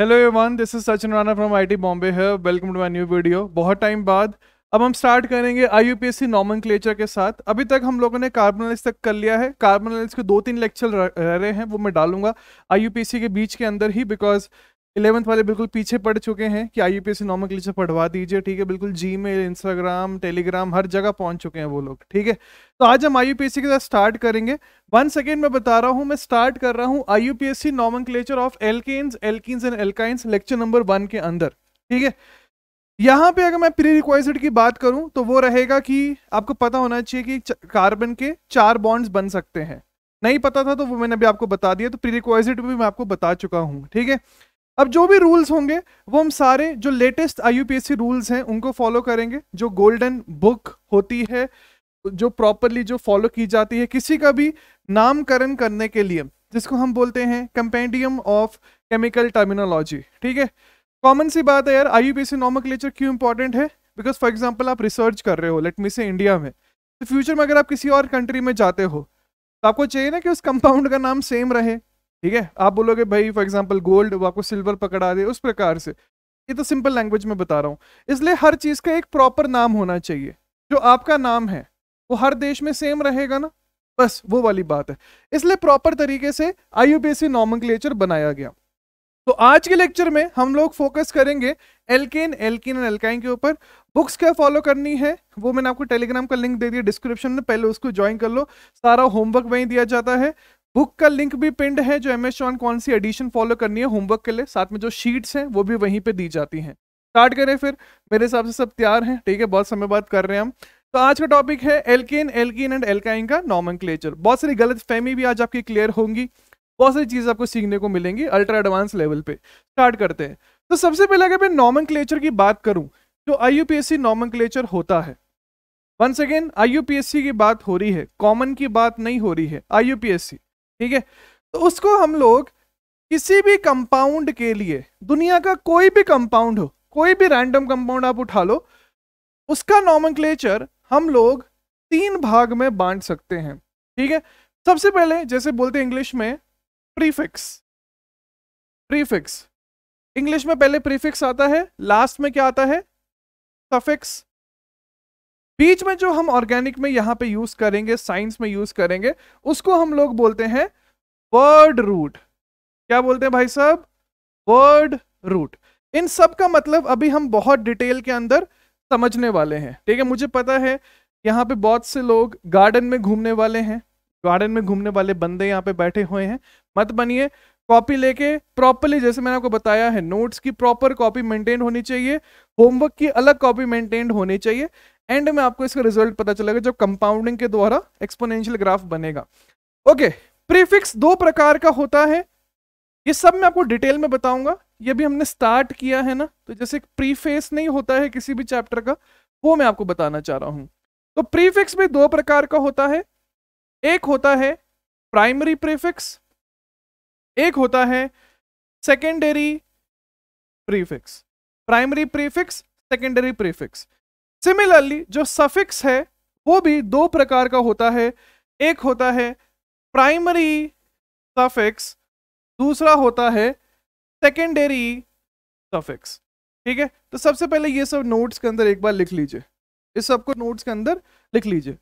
Hello everyone this is Sachin Rana from IT Bombay है welcome to my new video बहुत time बाद अब हम स्टार्ट करेंगे आईयूपीएससी नॉमेनक्लेचर के साथ अभी तक हम लोगों ने कार्बनलाइज तक कर लिया है कार्बनलाइज के दो तीन लेक्चर रह रहे हैं वो मैं डालूंगा आईयूपीएससी के बीच के अंदर ही बिकॉज इलेवंथ वाले बिल्कुल पीछे पड़ चुके हैं कि आई यू पी एस पढ़वा दीजिए ठीक है बिल्कुल जी मेल इंस्टाग्राम टेलीग्राम हर जगह पहुंच चुके हैं वो लोग ठीक है तो आज हम आई के साथ स्टार्ट करेंगे वन सेकेंड मैं बता रहा हूँ मैं स्टार्ट कर रहा हूँ IUPAC nomenclature of alkanes एल्किस and alkynes lecture number one के अंदर ठीक है यहाँ पे अगर मैं प्री रिक्वाइजिट की बात करूँ तो वो रहेगा कि आपको पता होना चाहिए कि कार्बन के चार बॉन्ड्स बन सकते हैं नहीं पता था तो वो मैंने अभी आपको बता दिया तो प्री रिक्वाइजिट भी मैं आपको बता चुका हूँ ठीक है अब जो भी रूल्स होंगे वो हम सारे जो लेटेस्ट आई रूल्स हैं उनको फॉलो करेंगे जो गोल्डन बुक होती है जो प्रॉपरली जो फॉलो की जाती है किसी का भी नामकरण करने के लिए जिसको हम बोलते हैं कंपेंडियम ऑफ केमिकल टर्मिनोलॉजी ठीक है कॉमन सी बात है यार आई यू पी नॉमोक्लेचर क्यों इंपॉर्टेंट है बिकॉज फॉर एग्जाम्पल आप रिसर्च कर रहे हो लेट मी से इंडिया में तो फ्यूचर में अगर आप किसी और कंट्री में जाते हो तो आपको चाहिए ना कि उस कंपाउंड का नाम सेम रहे ठीक है आप बोलोगे भाई फॉर एग्जाम्पल गोल्ड वो आपको सिल्वर पकड़ा दे उस प्रकार से ये तो सिंपल लैंग्वेज में बता रहा हूँ इसलिए हर चीज़ का एक प्रॉपर नाम होना चाहिए जो आपका नाम है वो हर देश में सेम रहेगा ना बस वो वाली बात है इसलिए प्रॉपर तरीके से आई यू बनाया गया तो आज के लेक्चर में हम लोग फोकस करेंगे एल्केन एल्किन और एल्काइन के ऊपर बुक्स क्या फॉलो करनी है वो मैंने आपको टेलीग्राम का लिंक दे दिया डिस्क्रिप्शन में पहले उसको ज्वाइन कर लो सारा होमवर्क वहीं दिया जाता है बुक का लिंक भी पिंड है जो एम चौहान कौन सी एडिशन फॉलो करनी है होमवर्क के लिए साथ में जो शीट्स हैं वो भी वहीं पे दी जाती हैं स्टार्ट करें फिर मेरे हिसाब से सब तैयार हैं ठीक है बहुत समय बाद कर रहे हैं हम तो आज का टॉपिक है एल्किन एल्किन एंड एल्काइन का नॉमन बहुत सारी गलत फहमी भी आज आपकी क्लियर होंगी बहुत सारी चीज़ आपको सीखने को मिलेंगी अल्ट्रा एडवांस लेवल पे स्टार्ट करते हैं तो सबसे पहले अगर मैं नॉमन की बात करूँ जो IUPAC नॉमन होता है वंस अगेन आई यू की बात हो रही है कॉमन की बात नहीं हो रही है आई यू पी ठीक है तो उसको हम लोग किसी भी कंपाउंड के लिए दुनिया का कोई भी कंपाउंड हो कोई भी रैंडम कंपाउंड आप उठा लो उसका नॉमिक्लेचर हम लोग तीन भाग में बांट सकते हैं ठीक है सबसे पहले जैसे बोलते हैं इंग्लिश में प्रीफिक्स प्रीफिक्स इंग्लिश में पहले प्रीफिक्स आता है लास्ट में क्या आता है सफिक्स बीच में जो हम ऑर्गेनिक में यहाँ पे यूज करेंगे साइंस में यूज करेंगे उसको हम लोग बोलते हैं वर्ड रूट क्या बोलते हैं भाई साहब वर्ड रूट इन सब का मतलब अभी हम बहुत डिटेल के अंदर समझने वाले हैं ठीक है मुझे पता है यहाँ पे बहुत से लोग गार्डन में घूमने वाले हैं गार्डन में घूमने वाले बंदे यहाँ पे बैठे हुए हैं मत बनिए कॉपी लेके प्रॉपरली जैसे मैंने आपको बताया है नोट्स की प्रॉपर कॉपी मेंटेन होनी चाहिए होमवर्क की अलग कॉपी मेंटेन होनी चाहिए एंड में आपको इसका रिजल्ट पता चलेगा जो कंपाउंडिंग के द्वारा एक्सपोनेंशियल ग्राफ बनेगा ओके प्रीफिक्स दो प्रकार का होता है ये सब मैं आपको डिटेल में बताऊंगा ये भी हमने स्टार्ट किया है ना तो जैसे प्रीफेस नहीं होता है किसी भी चैप्टर का वो मैं आपको बताना चाह रहा हूं तो प्रीफिक्स भी दो प्रकार का होता है एक होता है प्राइमरी प्रीफिक्स एक होता है secondary prefix primary prefix secondary prefix similarly जो सफिक्स है वो भी दो प्रकार का होता है एक होता है प्राइमरी सफिक्स दूसरा होता है सेकेंडरी सफिक्स ठीक है तो सबसे पहले ये सब नोट्स के अंदर एक बार लिख लीजिए इस सबको नोट्स के अंदर लिख लीजिए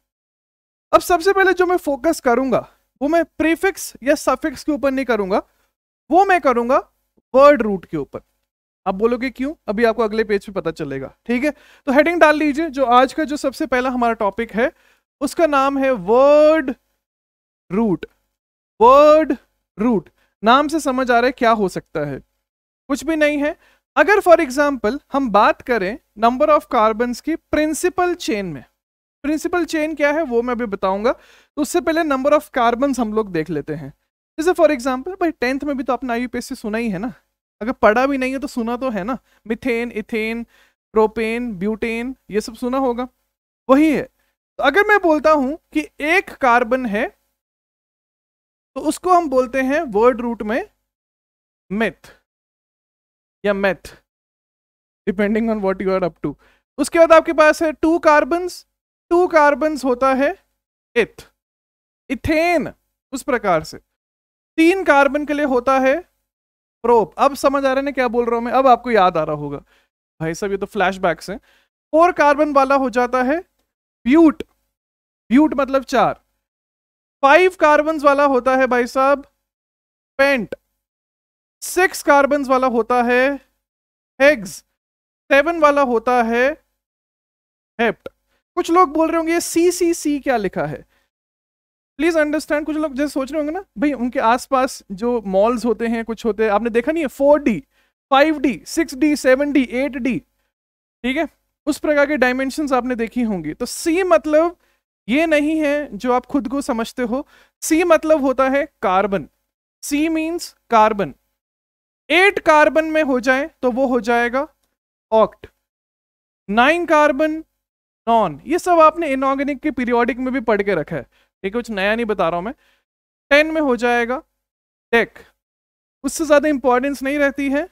अब सबसे पहले जो मैं फोकस करूंगा वो मैं प्रीफिक्स या सफिक्स के ऊपर नहीं करूंगा वो मैं करूंगा वर्ड रूट के ऊपर आप बोलोगे क्यों अभी आपको अगले पेज पे पता चलेगा ठीक है तो हेडिंग डाल लीजिए जो आज का जो सबसे पहला हमारा टॉपिक है उसका नाम है वर्ड रूट वर्ड रूट नाम से समझ आ रहा है क्या हो सकता है कुछ भी नहीं है अगर फॉर एग्जाम्पल हम बात करें नंबर ऑफ कार्बन की प्रिंसिपल चेन में प्रिंसिपल चेन क्या है वो मैं अभी बताऊंगा तो उससे पहले नंबर ऑफ कार्बन हम लोग देख लेते हैं जैसे फॉर एग्जाम्पल भाई टेंथ में भी तो आपने आई से सुना ही है ना अगर पढ़ा भी नहीं है तो सुना तो है ना मिथेन इथेन प्रोपेन ब्यूटेन ये सब सुना होगा वही है तो अगर मैं बोलता हूं कि एक कार्बन है तो उसको हम बोलते हैं वर्ड रूट में मिथ या meth depending on what you are up to उसके बाद आपके पास है टू कार्बन टू कार्बन होता है इथ इथेन उस प्रकार से तीन कार्बन के लिए होता है प्रोप अब समझ आ रहा है ना क्या बोल रहा हूं मैं अब आपको याद आ रहा होगा भाई साहब ये तो फ्लैश बैक्स है फोर कार्बन वाला हो जाता है ब्यूट ब्यूट मतलब चार फाइव कार्बन वाला होता है भाई साहब पेंट सिक्स कार्बन वाला होता है हेग्स सेवन वाला होता है हेप्ट कुछ लोग बोल रहे होंगे सी सी सी क्या लिखा है प्लीज अंडरस्टैंड कुछ लोग जैसे सोच रहे होंगे ना भाई उनके आसपास जो मॉल्स होते हैं कुछ होते हैं आपने देखा नहीं है four D five D six D seven D eight D ठीक है उस प्रकार के डायमेंशन आपने देखी होंगी तो सी मतलब ये नहीं है जो आप खुद को समझते हो सी मतलब होता है carbon C means carbon eight carbon में हो जाए तो वो हो जाएगा ऑक्ट नाइन कार्बन नॉन ये सब आपने इनऑर्गेनिक के पीरियोडिक में भी पढ़ के रखा है ठीक है कुछ नया नहीं बता रहा हूं मैं टेन में हो जाएगा टेक उससे ज़्यादा इंपॉर्टेंस नहीं रहती है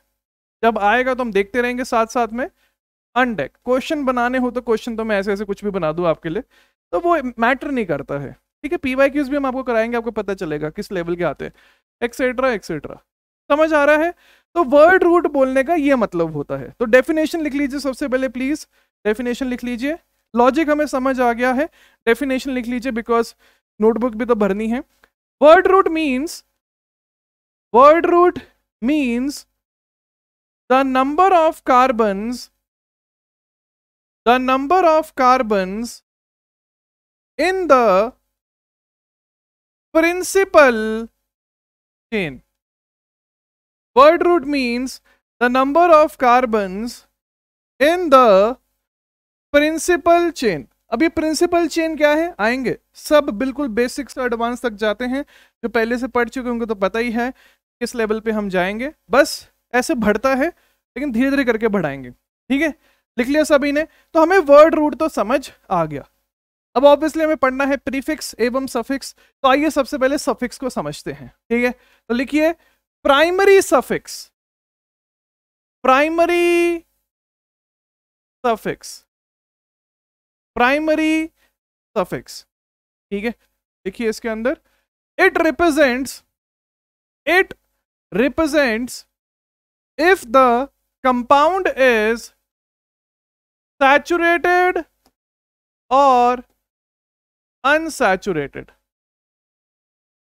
जब आएगा तो हम देखते रहेंगे साथ साथ में अनडेक क्वेश्चन बनाने हो तो क्वेश्चन तो मैं ऐसे ऐसे कुछ भी बना दू आपके लिए तो वो मैटर नहीं करता है ठीक है पी वाई क्यूज भी हम आपको कराएंगे आपको पता चलेगा किस लेवल के आते हैं एक्सेट्रा एक्सेट्रा समझ आ रहा है तो वर्ड रूट बोलने का ये मतलब होता है तो डेफिनेशन लिख लीजिए सबसे पहले प्लीज डेफिनेशन लिख लीजिए लॉजिक हमें समझ आ गया है डेफिनेशन लिख लीजिए बिकॉज नोटबुक भी तो भरनी है word root means word root means the number of carbon the number of carbon in the principal chain word root means the number of carbon in the principal chain अब ये principal chain क्या है आएंगे सब बिल्कुल basic से advance तक जाते हैं जो पहले से पढ़ चुके उनको तो पता ही है किस लेवल पे हम जाएंगे बस ऐसे बढ़ता है लेकिन धीरे धीरे करके बढ़ाएंगे ठीक है लिख लिया सभी ने तो हमें वर्ड रूट तो समझ आ गया अब ऑब्वियसली हमें पढ़ना है प्रीफिक्स एवं सफिक्स तो आइए सबसे पहले सफिक्स को समझते हैं ठीक है तो लिखिए primary suffix primary suffix primary suffix ठीक है देखिए इसके अंदर it represents it represents if the compound is saturated और unsaturated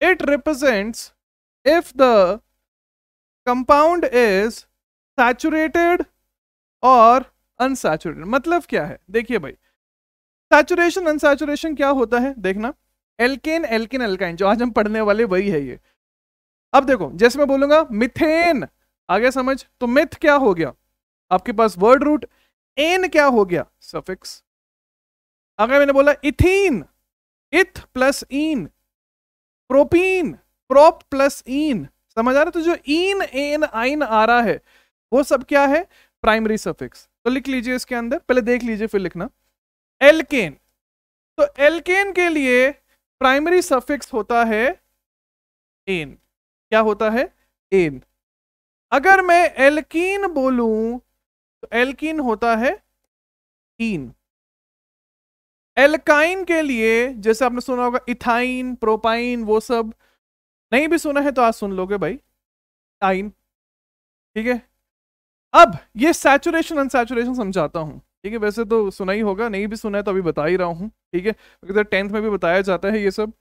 it represents if the compound is saturated और अनसैचुरेटेड मतलब क्या है देखिए भाई सैचुरेशन अनसेचुरेशन क्या होता है देखना एल्केन एल्किन एल्काइन जो आज हम पढ़ने वाले वही है ये अब देखो जैसे मैं बोलूंगा मिथेन आ गया समझ तो मिथ क्या हो गया आपके पास वर्ड रूट एन क्या हो गया सफिक्स अगर मैंने बोला ethene eth plus ene propene prop plus ene समझ आ रहा है तो जो इन एन आइन आ रहा है वो सब क्या है प्राइमरी सफिक्स तो लिख लीजिए इसके अंदर पहले देख लीजिए फिर लिखना एल्केन तो एल्केन के लिए प्राइमरी सफिक्स होता है एन क्या होता है एन अगर मैं एल्कीन बोलू तो एल्कीन होता है इन एल्काइन के लिए जैसे आपने सुना होगा इथाइन प्रोपाइन वो सब नहीं भी सुना है तो आज सुन लोगे भाई आइन ठीक है अब ये सैचुरेशन अनसेचुरेशन समझाता हूं ठीक है वैसे तो सुना ही होगा नहीं भी सुना है तो अभी बता ही रहा हूँ ठीक है क्योंकि टेंथ में भी बताया जाता है ये सब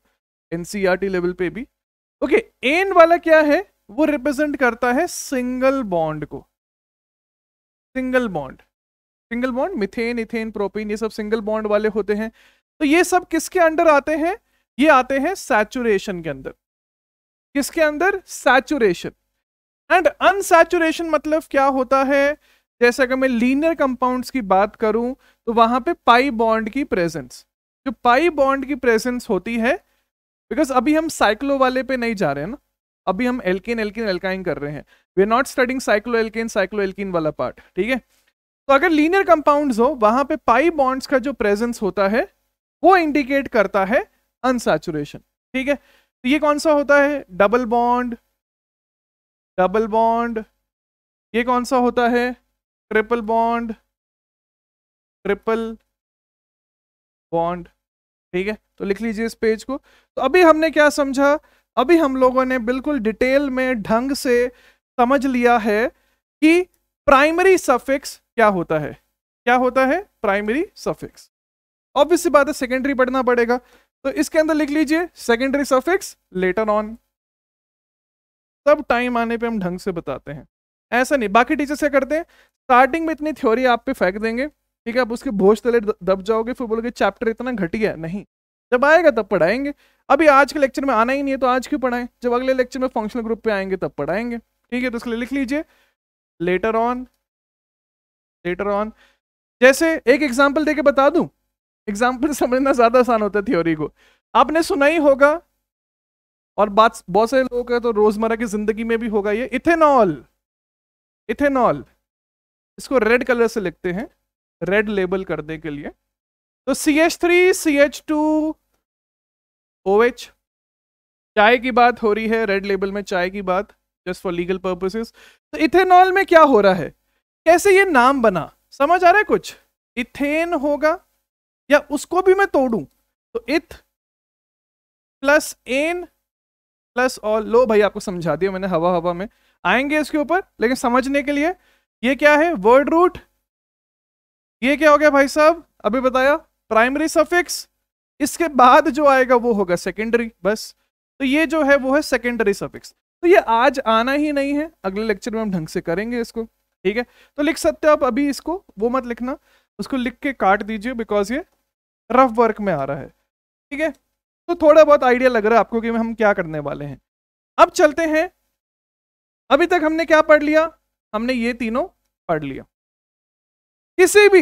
एन लेवल e पे भी ओके एन वाला क्या है वो रिप्रेजेंट करता है सिंगल बॉन्ड को single bond single bond methane ethane propene ये सब सिंगल बॉन्ड वाले होते हैं तो ये सब किसके अंडर आते हैं ये आते हैं सैचुरेशन के अंदर किसके अंदर सैचुरेशन एंड अनसैचुरेशन मतलब क्या होता है जैसे अगर मैं लीनियर कंपाउंड्स की बात करूं तो वहां पे पाई बॉन्ड की प्रेजेंस जो पाई बॉन्ड की प्रेजेंस होती है बिकॉज अभी हम साइक्लो वाले पे नहीं जा रहे हैं ना अभी हम एल्किन एल्किन एल्काइन कर रहे हैं we are not studying cyclo alkene cyclo alkene वाला पार्ट ठीक है तो अगर लीनियर कंपाउंड हो वहां पर पाई बॉन्ड्स का जो प्रेजेंस होता है वो इंडिकेट करता है अनसेचुरेशन ठीक है तो ये कौन सा होता है डबल बॉन्ड डबल बॉन्ड ये कौन सा होता है ट्रिपल बॉन्ड ट्रिपल बॉन्ड ठीक है तो लिख लीजिए इस पेज को तो अभी हमने क्या समझा अभी हम लोगों ने बिल्कुल डिटेल में ढंग से समझ लिया है कि प्राइमरी सफिक्स क्या होता है क्या होता है प्राइमरी सफिक्स ऑब्वियस बात है सेकेंडरी पढ़ना पड़ेगा तो इसके अंदर लिख लीजिए सेकेंडरी सफिक्स लेटर ऑन सब टाइम आने पे हम ढंग से बताते हैं ऐसा नहीं बाकी टीचर क्या करते हैं स्टार्टिंग में इतनी थ्योरी आप पे फेंक देंगे ठीक है आप उसके बोझ तले दब जाओगे फिर बोलोगे चैप्टर इतना घटिया नहीं जब आएगा तब पढ़ाएंगे अभी आज के लेक्चर में आना ही नहीं है तो आज क्यों पढ़ाएं जब अगले लेक्चर में फंक्शनल ग्रुप पे आएंगे तब पढ़ाएंगे ठीक है तो इसलिए लिख लीजिए लेटर ऑन लेटर ऑन जैसे एक एग्जाम्पल दे के बता दूं एग्जाम्पल समझना ज़्यादा आसान होता है थ्योरी को आपने सुना ही होगा और बात बहुत सारे लोगों का तो रोज़मर्रा की ज़िंदगी में भी होगा ये इथेनॉल इथेनॉल इसको रेड कलर से लिखते हैं रेड लेबल करने के लिए तो C H three C H two O H चाय की बात हो रही है रेड लेबल में चाय की बात जस्ट फॉर लीगल पर्पसेस तो इथेनॉल में क्या हो रहा है कैसे ये नाम बना समझ आ रहा है कुछ इथेन होगा या उसको भी मैं तोड़ू तो eth plus an plus ol लो भाई आपको समझा दिया मैंने हवा हवा में आएंगे इसके ऊपर लेकिन समझने के लिए ये क्या है वर्ड रूट ये क्या हो गया भाई साहब अभी बताया प्राइमरी सफिक्स इसके बाद जो आएगा वो होगा सेकेंडरी बस तो ये जो है वो है सेकेंडरी सफिक्स तो ये आज आना ही नहीं है अगले लेक्चर में हम ढंग से करेंगे इसको ठीक है तो लिख सकते हो आप अभी इसको वो मत लिखना उसको लिख के काट दीजिए बिकॉज ये रफ वर्क में आ रहा है ठीक है तो थोड़ा बहुत आइडिया लग रहा है आपको कि हम क्या करने वाले हैं अब चलते हैं अभी तक हमने क्या पढ़ लिया हमने ये तीनों पढ़ लिया किसी भी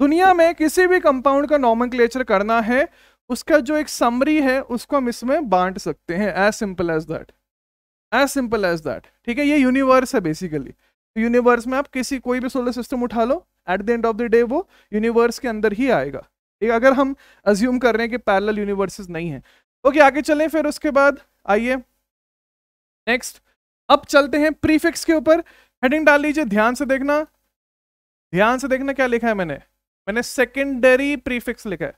दुनिया में किसी भी कंपाउंड का नॉमन करना है उसका जो एक समरी है उसको हम इसमें बांट सकते हैं as simple as that as simple as that ठीक है ये यूनिवर्स है बेसिकली यूनिवर्स तो में आप किसी कोई भी सोलर सिस्टम उठा लो at the end of the day वो यूनिवर्स के अंदर ही आएगा एक अगर हम अज्यूम कर रहे हैं कि पैरल यूनिवर्सेस नहीं है ओके okay, आगे चलें फिर उसके बाद आइए नेक्स्ट अब चलते हैं प्रीफिक्स के ऊपर हेडिंग डाल लीजिए ध्यान से देखना ध्यान से देखना क्या लिखा है मैंने मैंने सेकेंडरी प्रीफिक्स लिखा है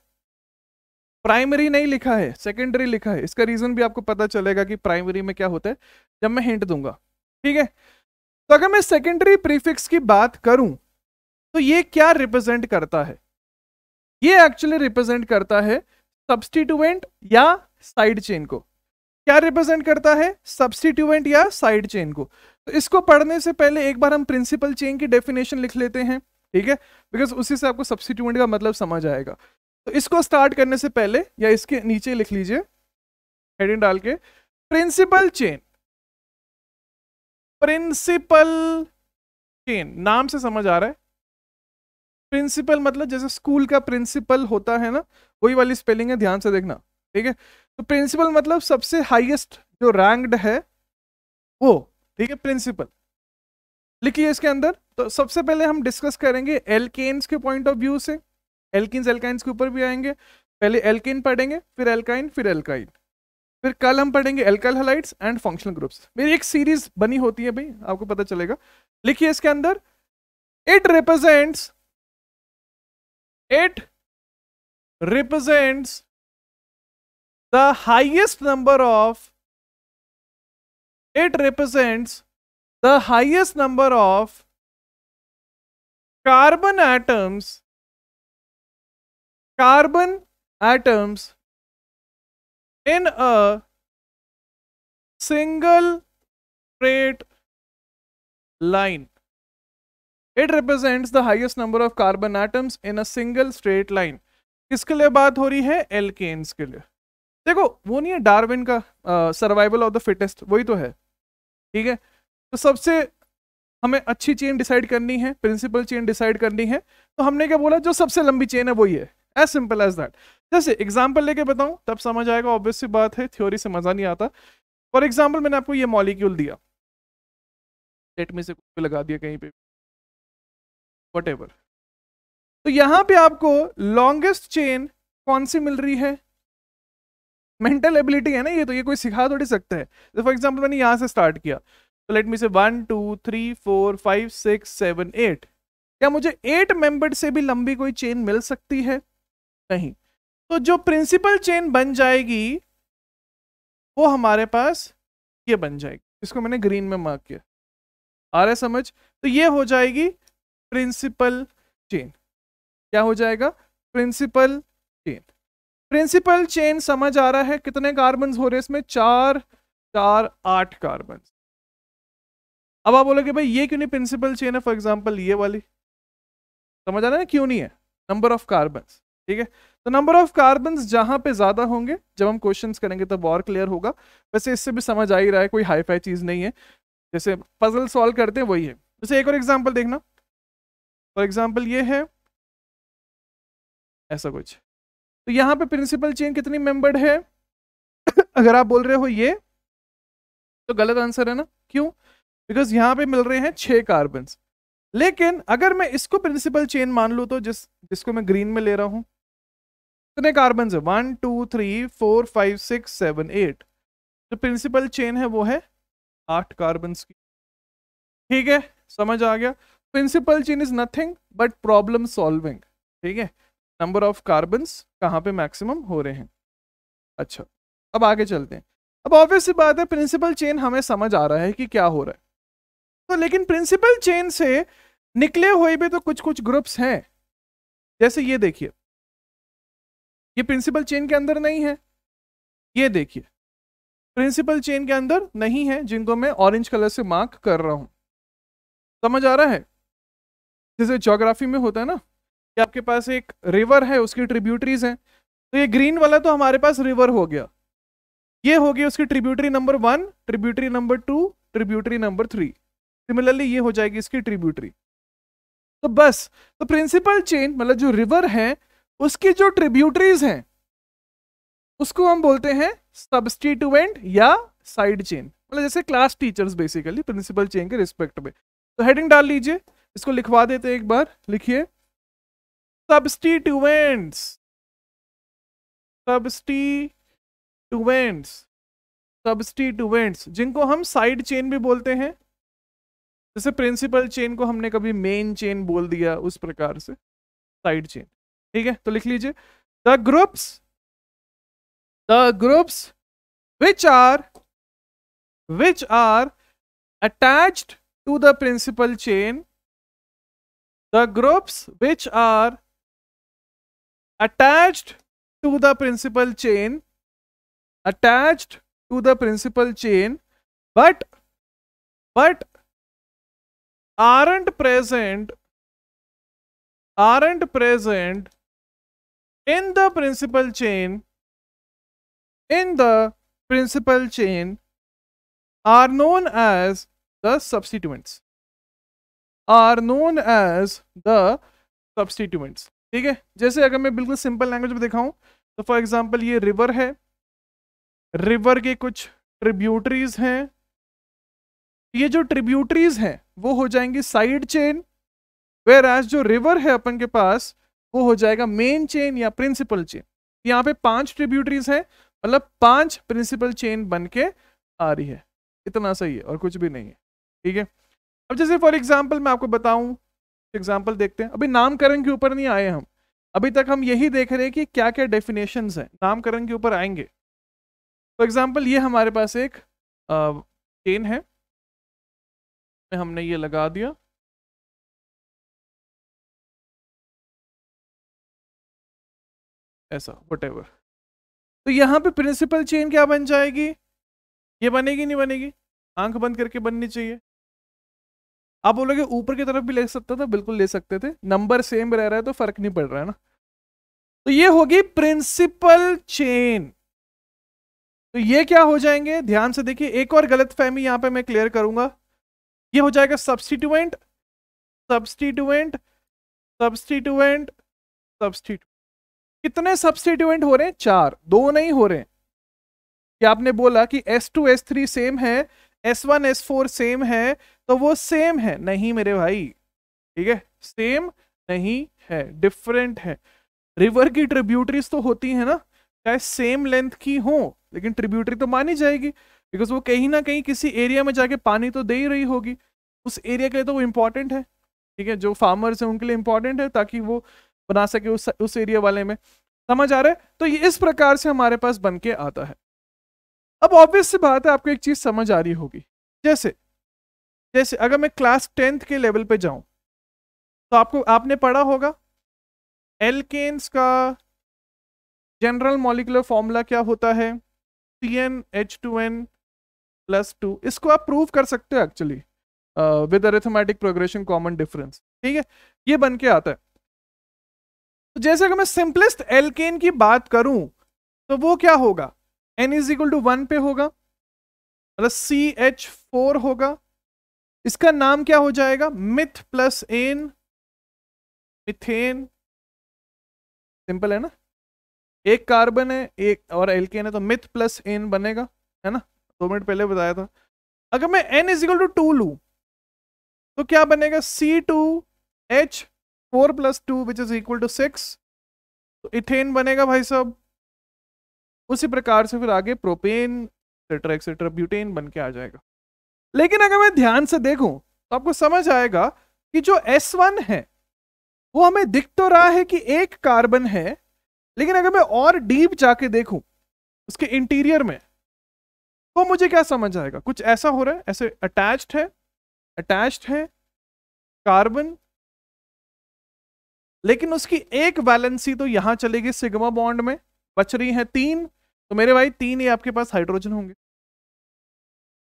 प्राइमरी नहीं लिखा है सेकेंडरी लिखा है इसका रीजन भी आपको पता चलेगा कि प्राइमरी में क्या होता है जब मैं हिंट दूंगा ठीक है तो अगर मैं सेकेंडरी प्रीफिक्स की बात करूं तो ये क्या रिप्रेजेंट करता है ये एक्चुअली रिप्रेजेंट करता है सब्सटीटुएंट या साइड चेन को क्या रिप्रेजेंट करता है सब्सटीट्यूएंट या साइड चेन को तो इसको पढ़ने से पहले एक बार हम प्रिंसिपल चेन की डेफिनेशन लिख लेते हैं ठीक है बिकॉज उसी से आपको सब्सटीट्यूएंट का मतलब समझ आएगा तो इसको स्टार्ट करने से पहले या इसके नीचे लिख लीजिए हेडिंग डाल के प्रिंसिपल चेन प्रिंसिपल चेन नाम से समझ आ रहा है प्रिंसिपल मतलब जैसे स्कूल का प्रिंसिपल होता है ना वही वाली स्पेलिंग है ध्यान से देखना ठीक है तो प्रिंसिपल मतलब सबसे हाईएस्ट जो रैंक्ड है वो ठीक है प्रिंसिपल लिखिए इसके अंदर तो सबसे पहले हम डिस्कस करेंगे एलकेन्स के पॉइंट ऑफ व्यू से एल्किन एल्काइंस के ऊपर भी आएंगे पहले एल्किन पढ़ेंगे फिर एल्काइन फिर एल्काइन फिर कल हम पढ़ेंगे alkyl halides and functional groups मेरी एक सीरीज बनी होती है भाई आपको पता चलेगा लिखिए इसके अंदर it represents it represents the highest number of it represents the highest number of carbon atoms carbon atoms in a single straight line it represents the highest number of carbon atoms in a single straight line इसके लिए बात हो रही है alkanes के लिए देखो वो नहीं है डार्विन का सर्वाइवल ऑफ द फिटेस्ट वही तो है ठीक है तो सबसे हमें अच्छी चेन डिसाइड करनी है प्रिंसिपल चेन डिसाइड करनी है तो हमने क्या बोला जो सबसे लंबी चेन है वही है एज सिंपल एज दैट जैसे एग्जाम्पल लेके बताऊं तब समझ आएगा ऑब्वियस सी बात है थ्योरी से मजा नहीं आता फॉर एग्जाम्पल मैंने आपको ये मॉलिक्यूल दिया सेट में से कुछ लगा दिया कहीं पे वट तो यहाँ पे आपको लॉन्गेस्ट चेन कौन सी मिल रही है मेंटल एबिलिटी है ना ये तो ये कोई सिखा थोड़ी सकता है तो फॉर एग्जाम्पल मैंने यहाँ से स्टार्ट किया तो let me say one two three four five six seven eight क्या मुझे एट मेंबर से भी लंबी कोई चेन मिल सकती है नहीं तो जो प्रिंसिपल चेन बन जाएगी वो हमारे पास ये बन जाएगी इसको मैंने ग्रीन में मार्क किया आ रहा है समझ तो ये हो जाएगी प्रिंसिपल चेन क्या हो जाएगा प्रिंसिपल चेन प्रिंसिपल चेन समझ आ रहा है कितने कार्बन हो रहे हैं इसमें चार चार आठ कार्बन अब आप बोलोगे भाई ये क्यों नहीं प्रिंसिपल चेन है फॉर एग्जाम्पल ये वाली समझ आ रहा है क्यों नहीं है नंबर ऑफ कार्बन ठीक है तो नंबर ऑफ कार्बन जहां पे ज्यादा होंगे जब हम क्वेश्चन करेंगे तब और क्लियर होगा वैसे इससे भी समझ आ ही रहा है कोई हाई फाई चीज नहीं है जैसे पजल सॉल्व करते हैं वही है जैसे एक और एग्जाम्पल देखना फॉर एग्जाम्पल ये है ऐसा कुछ तो यहाँ पे प्रिंसिपल चेन कितनी मेंबर्ड है अगर आप बोल रहे हो ये तो गलत आंसर है ना क्यों बिकॉज यहाँ पे मिल रहे हैं छह कार्बन लेकिन अगर मैं इसको प्रिंसिपल चेन मान लू तो जिस जिसको मैं ग्रीन में ले रहा हूं कितने कार्बन है one two three four five six seven eight जो प्रिंसिपल चेन है वो है आठ कार्बन की ठीक है समझ आ गया principal chain is nothing but problem solving ठीक है नंबर ऑफ कार्बन्स कहाँ पे मैक्सिमम हो रहे हैं अच्छा अब आगे चलते हैं अब ऑब्वियस बात है प्रिंसिपल चेन हमें समझ आ रहा है कि क्या हो रहा है तो लेकिन प्रिंसिपल चेन से निकले हुए भी तो कुछ कुछ ग्रुप्स हैं जैसे ये देखिए ये प्रिंसिपल चेन के अंदर नहीं है ये देखिए प्रिंसिपल चेन के अंदर नहीं है जिनको मैं ऑरेंज कलर से मार्क कर रहा हूं समझ आ रहा है जैसे जोग्राफी में होता है ना कि आपके पास एक रिवर है उसकी ट्रिब्यूटरीज हैं तो ये ग्रीन वाला तो हमारे पास रिवर हो गया ये होगी उसकी tributary number one tributary number two tributary number three similarly ये हो जाएगी इसकी ट्रिब्यूटरी तो बस तो प्रिंसिपल चेन मतलब जो रिवर है उसकी जो ट्रिब्यूटरीज हैं उसको हम बोलते हैं सबस्टिट्यूएंट या साइड चेन मतलब जैसे class teachers basically principal chain के रिस्पेक्ट में तो हेडिंग डाल लीजिए इसको लिखवा देते हैं एक बार लिखिए substituents substituents substituents जिनको हम साइड चेन भी बोलते हैं जैसे प्रिंसिपल चेन को हमने कभी मेन चेन बोल दिया उस प्रकार से साइड चेन ठीक है तो लिख लीजिए the groups the groups which are which are attached to the principal chain the groups which are attached to the principal chain attached to the principal chain but but aren't present aren't present in the principal chain in the principal chain are known as the substituents are known as the substituents ठीक है जैसे अगर मैं बिल्कुल simple language में दिखाऊं तो for example ये रिवर है रिवर के कुछ ट्रिब्यूटरीज हैं ये जो ट्रिब्यूटरीज हैं वो हो जाएंगी साइड चेन वेर एज जो रिवर है अपन के पास वो हो जाएगा मेन चेन या प्रिंसिपल चेन यहाँ पे पांच ट्रिब्यूटरीज हैं मतलब पांच प्रिंसिपल चेन बन के आ रही है इतना सही है और कुछ भी नहीं है ठीक है अब जैसे फॉर एग्जाम्पल मैं आपको बताऊं एग्जाम्पल देखते हैं अभी नामकरण के ऊपर नहीं आए हम अभी तक हम यही देख रहे हैं कि क्या क्या डेफिनेशन है नामकरण के ऊपर आएंगे फॉर एग्जाम्पल ये हमारे पास एक चेन है हमने ये लगा दिया ऐसा वट तो यहाँ पे प्रिंसिपल चेन क्या बन जाएगी ये बनेगी नहीं बनेगी आंख बंद करके बननी चाहिए आप बोलोगे ऊपर की तरफ भी ले सकता था बिल्कुल ले सकते थे नंबर सेम रह रहा है तो फर्क नहीं पड़ रहा है ना तो ये होगी प्रिंसिपल चेन तो ये क्या हो जाएंगे ध्यान से देखिए एक और गलत फहमी यहां पर मैं क्लियर करूंगा ये हो जाएगा सब्सटीट्यूएंट सब्सटीट्यूएंट सब्सटीट्यूएंट सब्सटीट्यूएंट कितने सब्सटीट्यूएंट हो रहे हैं चार दो नहीं हो रहे हैं कि आपने बोला कि S two S three same है S one S four same है तो वो सेम है नहीं मेरे भाई ठीक है सेम नहीं है डिफरेंट है रिवर की ट्रिब्यूटरीज तो होती है ना चाहे सेम लेंथ की हो लेकिन ट्रिब्यूटरी तो मानी जाएगी बिकॉज वो कहीं ना कहीं किसी एरिया में जाके पानी तो दे ही रही होगी उस एरिया के लिए तो वो इम्पॉर्टेंट है ठीक है जो फार्मर्स हैं उनके लिए इम्पॉर्टेंट है ताकि वो बना सके उस उस एरिया वाले में समझ आ रहा है तो ये इस प्रकार से हमारे पास बन के आता है अब ऑब्वियस सी बात है आपको एक चीज़ समझ आ रही होगी जैसे जैसे अगर मैं क्लास टेंथ के लेवल पे जाऊं तो आपको आपने पढ़ा होगा एलकेन्स का जनरल मॉलिकुलर फॉर्मूला क्या होता है C N H two N plus two इसको आप प्रूव कर सकते हो actually with arithmetic progression common difference ठीक है ये बन के आता है तो जैसे अगर मैं सिंपलेस्ट एलकेन की बात करूं तो वो क्या होगा N is equal to one पे होगा मतलब सी एच फोर होगा इसका नाम क्या हो जाएगा meth plus ane methane simple है ना एक कार्बन है एक और एल्केन है तो मिथ प्लस एन बनेगा है ना दो मिनट पहले बताया था अगर मैं N is equal to two लू तो क्या बनेगा C two H four plus two which is equal to six तो इथेन बनेगा भाई साहब उसी प्रकार से फिर आगे प्रोपेन एक्सेट्रा एक्सेट्रा ब्यूटेन बन के आ जाएगा लेकिन अगर मैं ध्यान से देखूं तो आपको समझ आएगा कि जो S1 है वो हमें दिख तो रहा है कि एक कार्बन है लेकिन अगर मैं और डीप जाके देखूं उसके इंटीरियर में तो मुझे क्या समझ आएगा कुछ ऐसा हो रहा है ऐसे अटैच्ड है अटैच्ड है कार्बन लेकिन उसकी एक वैलेंसी तो यहां चलेगी सिग्मा बॉन्ड में बच रही हैं तीन तो मेरे भाई तीन ही आपके पास हाइड्रोजन होंगे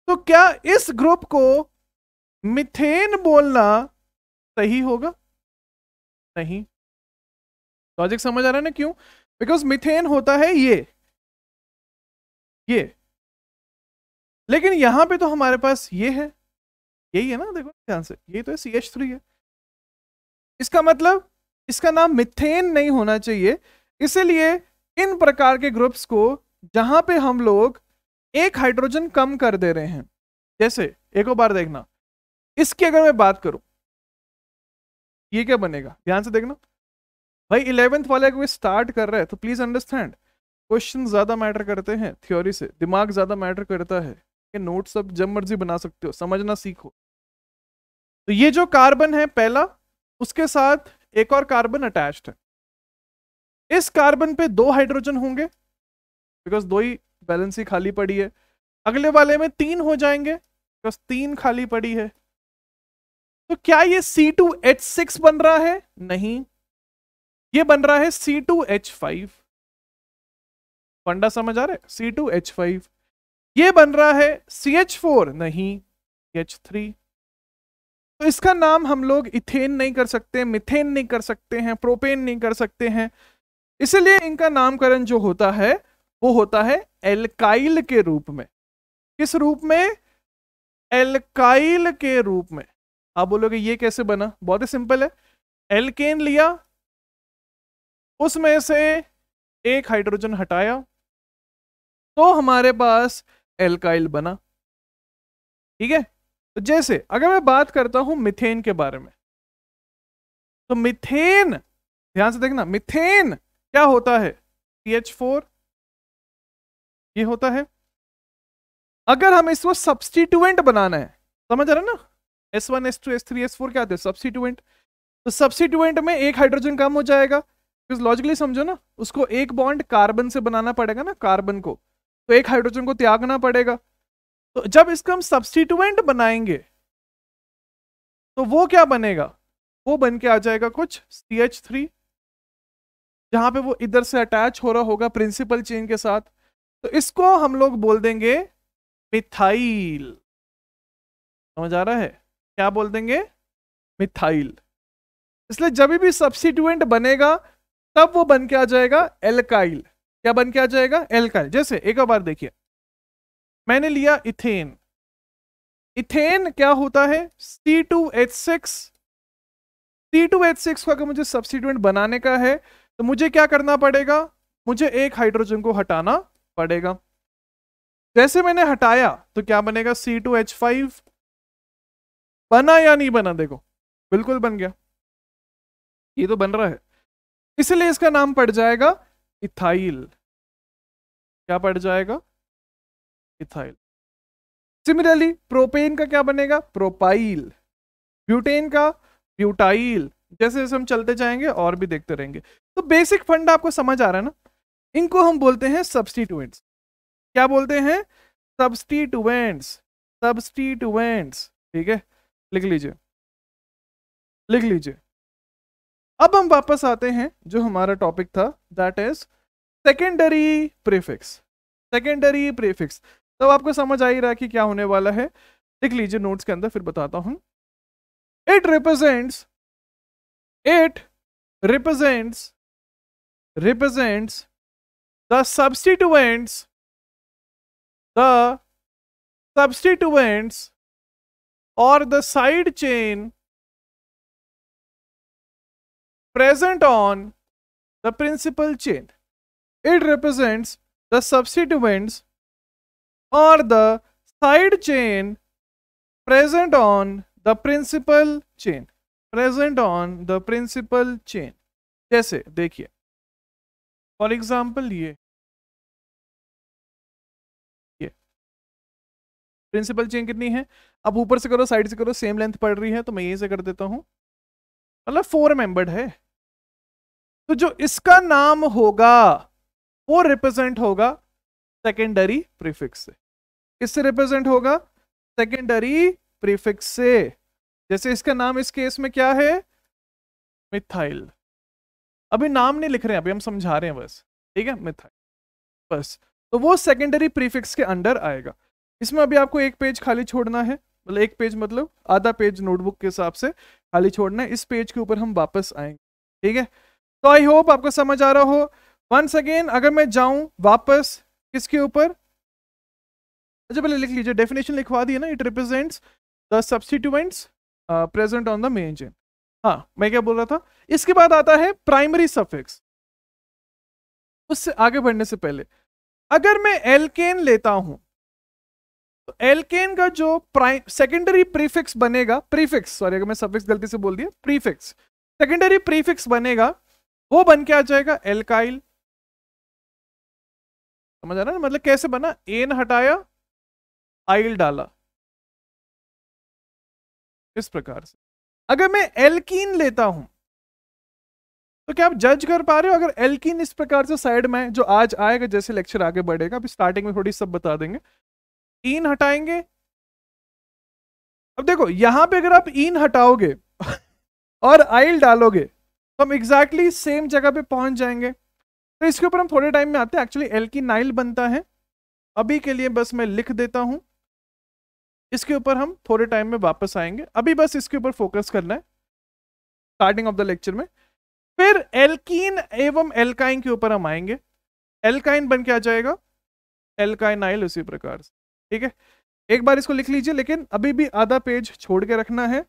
तो क्या इस ग्रुप को मिथेन बोलना सही होगा नहीं लॉजिक समझ आ रहा है ना क्यों बिकॉज मिथेन होता है ये ये लेकिन यहां पे तो हमारे पास ये है यही है ना देखो ध्यान से ये तो सी एच थ्री है इसका मतलब इसका नाम मिथेन नहीं होना चाहिए इसलिए इन प्रकार के ग्रुप्स को जहां पे हम लोग एक हाइड्रोजन कम कर दे रहे हैं जैसे एक बार देखना इसकी अगर मैं बात करूं ये क्या बनेगा ध्यान से देखना भाई इलेवेंथ वाले अगर स्टार्ट कर रहे हैं तो प्लीज अंडरस्टैंड क्वेश्चन ज्यादा मैटर करते हैं थ्योरी से दिमाग ज्यादा मैटर करता है कि नोट्स अब जब मर्जी बना सकते हो समझना सीखो तो ये जो कार्बन है पहला उसके साथ एक और कार्बन अटैच्ड है इस कार्बन पे दो हाइड्रोजन होंगे बिकॉज दो ही बैलेंस ही खाली पड़ी है अगले वाले में तीन हो जाएंगे बिकॉज तीन खाली पड़ी है तो क्या ये C2H6 बन रहा है नहीं ये बन रहा है C2H5 फंडा समझ आ रहा है C2H5 ये बन रहा है CH4 नहीं H3 तो इसका नाम हम लोग इथेन नहीं कर सकते मिथेन नहीं कर सकते हैं प्रोपेन नहीं कर सकते हैं इसलिए इनका नामकरण जो होता है वो होता है एल्काइल के रूप में किस रूप में एल्काइल के रूप में आप बोलोगे ये कैसे बना बहुत ही सिंपल है एल्केन लिया उसमें से एक हाइड्रोजन हटाया तो हमारे पास एल्काइल बना ठीक है तो जैसे अगर मैं बात करता हूं मिथेन के बारे में तो मिथेन ध्यान से देखना मिथेन क्या होता है सी एच फोर ये होता है अगर हम इसको सब्सटीट्यूएंट बनाना है समझ रहे ना S one S two S three S four क्या आते हैं सब्सटीट्यूएंट तो सब्सटीट्यूएंट में एक हाइड्रोजन कम हो जाएगा लॉजिकली समझो ना उसको एक बॉन्ड कार्बन से बनाना पड़ेगा ना कार्बन को तो एक हाइड्रोजन को त्यागना पड़ेगा तो जब इसको हम सब्सटीट्यूएंट बनाएंगे तो वो क्या बनेगा वो बन के आ जाएगा कुछ सी एच थ्री जहां पे वो इधर से अटैच हो रहा होगा प्रिंसिपल चेन के साथ तो इसको हम लोग बोल देंगे मिथाइल समझ आ रहा है क्या बोल देंगे मिथाइल इसलिए जब भी सब्सिट्यूएंट बनेगा तब वो बन के आ जाएगा एल्काइल क्या बन के आ जाएगा एल्काइल जैसे एक बार देखिए मैंने लिया इथेन इथेन क्या होता है C2H6 C2H6 का अगर मुझे सब्सिट्यूएंट बनाने का है तो मुझे क्या करना पड़ेगा मुझे एक हाइड्रोजन को हटाना पड़ेगा जैसे मैंने हटाया तो क्या बनेगा सी टू एच फाइव बना या नहीं बना देखो बिल्कुल बन गया ये तो बन रहा है इसलिए इसका नाम पड़ जाएगा इथाइल क्या पड़ जाएगा इथाइल सिमिलरली प्रोपेन का क्या बनेगा प्रोपाइल ब्यूटेन का ब्यूटाइल जैसे जैसे हम चलते जाएंगे और भी देखते रहेंगे तो बेसिक फंड आपको समझ आ रहा है ना इनको हम बोलते हैं सब्सटीट्यूएंट्स क्या बोलते हैं सब्सटीट्यूएंट्स सब्सटीट्यूएंट्स ठीक है लिख लीजिए लिख लीजिए अब हम वापस आते हैं जो हमारा टॉपिक था that is secondary prefix secondary prefix तो आपको समझ आ ही रहा कि क्या होने वाला है लिख लीजिए नोट्स के अंदर फिर बताता हूं it represents it represents represents the substituents the substituents or the side chain present on the principal chain. It represents the substituents or the side chain present on the principal chain. Present on the principal chain जैसे देखिए for example ये ये principal chain कितनी है अब ऊपर से करो साइड से करो सेम लेंथ पड़ रही है तो मैं यहीं से कर देता हूं मतलब फोर मेंबर्ड है तो जो इसका नाम होगा वो रिप्रेजेंट होगा सेकेंडरी प्रीफिक्स से इससे रिप्रेजेंट होगा सेकेंडरी प्रीफिक्स से जैसे इसका नाम इस केस में क्या है मिथाइल अभी नाम नहीं लिख रहे हैं अभी हम समझा रहे हैं बस ठीक है मिथाइल बस तो वो सेकेंडरी प्रीफिक्स के अंडर आएगा इसमें अभी आपको एक पेज खाली छोड़ना है मतलब एक पेज मतलब आधा पेज नोटबुक के हिसाब से खाली छोड़ना है इस पेज के ऊपर हम वापस आएंगे ठीक है तो आई होप आपको समझ आ रहा हो वंस अगेन अगर मैं जाऊं वापस किसके ऊपर अच्छा पहले लिख लीजिए डेफिनेशन लिखवा दिए ना it represents the substituents present on the main chain हाँ मैं क्या बोल रहा था इसके बाद आता है प्राइमरी सफिक्स उससे आगे बढ़ने से पहले अगर मैं एलकेन लेता हूं तो एलकेन का जो प्राइम सेकेंडरी प्रीफिक्स बनेगा प्रीफिक्स सॉरी अगर मैं सफिक्स गलती से बोल दिया प्रीफिक्स सेकेंडरी प्रीफिक्स बनेगा वो बन के आ जाएगा एलकाइल समझ आ रहा है मतलब कैसे बना एन हटाया आइल डाला इस प्रकार से अगर मैं एल्कीन लेता हूं तो क्या आप जज कर पा रहे हो अगर एल्कीन इस प्रकार से साइड में जो आज आएगा जैसे लेक्चर आगे बढ़ेगा अभी स्टार्टिंग में थोड़ी सब बता देंगे इन हटाएंगे अब देखो यहां पे अगर आप इन हटाओगे और आइल डालोगे तो हम एग्जैक्टली exactly सेम जगह पे पहुंच जाएंगे तो इसके ऊपर हम थोड़े टाइम में आते हैं एक्चुअली एल्किन आइल बनता है अभी के लिए बस मैं लिख देता हूं इसके ऊपर हम थोड़े टाइम में वापस आएंगे अभी बस इसके ऊपर फोकस करना है स्टार्टिंग ऑफ द लेक्चर में फिर एल्कीन एवं एल्काइन के ऊपर हम आएंगे एल्काइन बन के आ जाएगा आइल उसी प्रकार से ठीक है एक बार इसको लिख लीजिए लेकिन अभी भी आधा पेज छोड़ के रखना है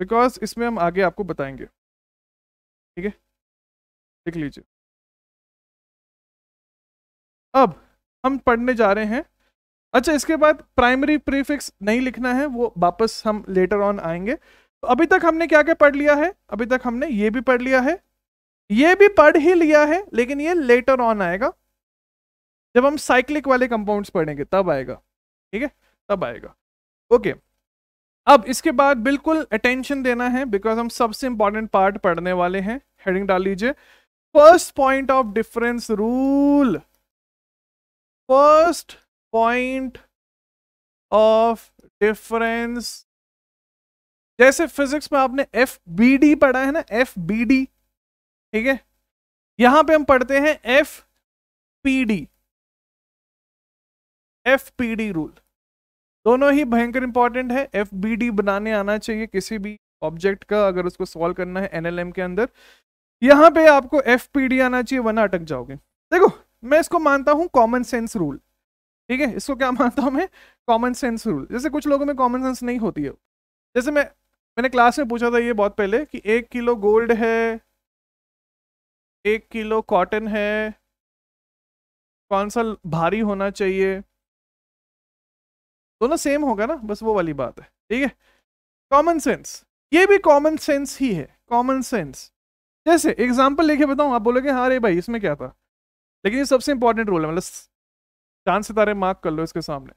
बिकॉज इसमें हम आगे आपको बताएंगे ठीक है लिख लीजिए अब हम पढ़ने जा रहे हैं अच्छा इसके बाद प्राइमरी प्रीफिक्स नहीं लिखना है वो वापस हम लेटर ऑन आएंगे तो अभी तक हमने क्या क्या पढ़ लिया है अभी तक हमने ये भी पढ़ लिया है ये भी पढ़ ही लिया है लेकिन ये लेटर ऑन आएगा जब हम साइक्लिक वाले कंपाउंड्स पढ़ेंगे तब आएगा ठीक है तब आएगा ओके अब इसके बाद बिल्कुल अटेंशन देना है बिकॉज हम सबसे इंपॉर्टेंट पार्ट पढ़ने वाले हैं हेडिंग डाल लीजिए first point of difference rule first point of difference जैसे फिजिक्स में आपने एफ बी डी पढ़ा है ना एफ बी डी ठीक है यहां पे हम पढ़ते हैं F P D F P D rule दोनों ही भयंकर इंपॉर्टेंट है एफ बी डी बनाने आना चाहिए किसी भी ऑब्जेक्ट का अगर उसको सॉल्व करना है एनएलएम के अंदर यहां पे आपको एफ पी डी आना चाहिए वरना अटक जाओगे देखो मैं इसको मानता हूं कॉमन सेंस रूल ठीक है इसको क्या मानता हूँ मैं कॉमन सेंस रूल जैसे कुछ लोगों में कॉमन सेंस नहीं होती है जैसे मैं मैंने क्लास में पूछा था ये बहुत पहले कि एक किलो गोल्ड है एक किलो कॉटन है कौन सा भारी होना चाहिए दोनों सेम होगा ना बस वो वाली बात है ठीक है कॉमन सेंस ये भी कॉमन सेंस ही है कॉमन सेंस जैसे एग्जाम्पल लेके बताऊं आप बोलोगे हाँ रे भाई इसमें क्या था लेकिन ये सबसे इंपॉर्टेंट रोल है मतलब चांद सितारे मार्क कर लो इसके सामने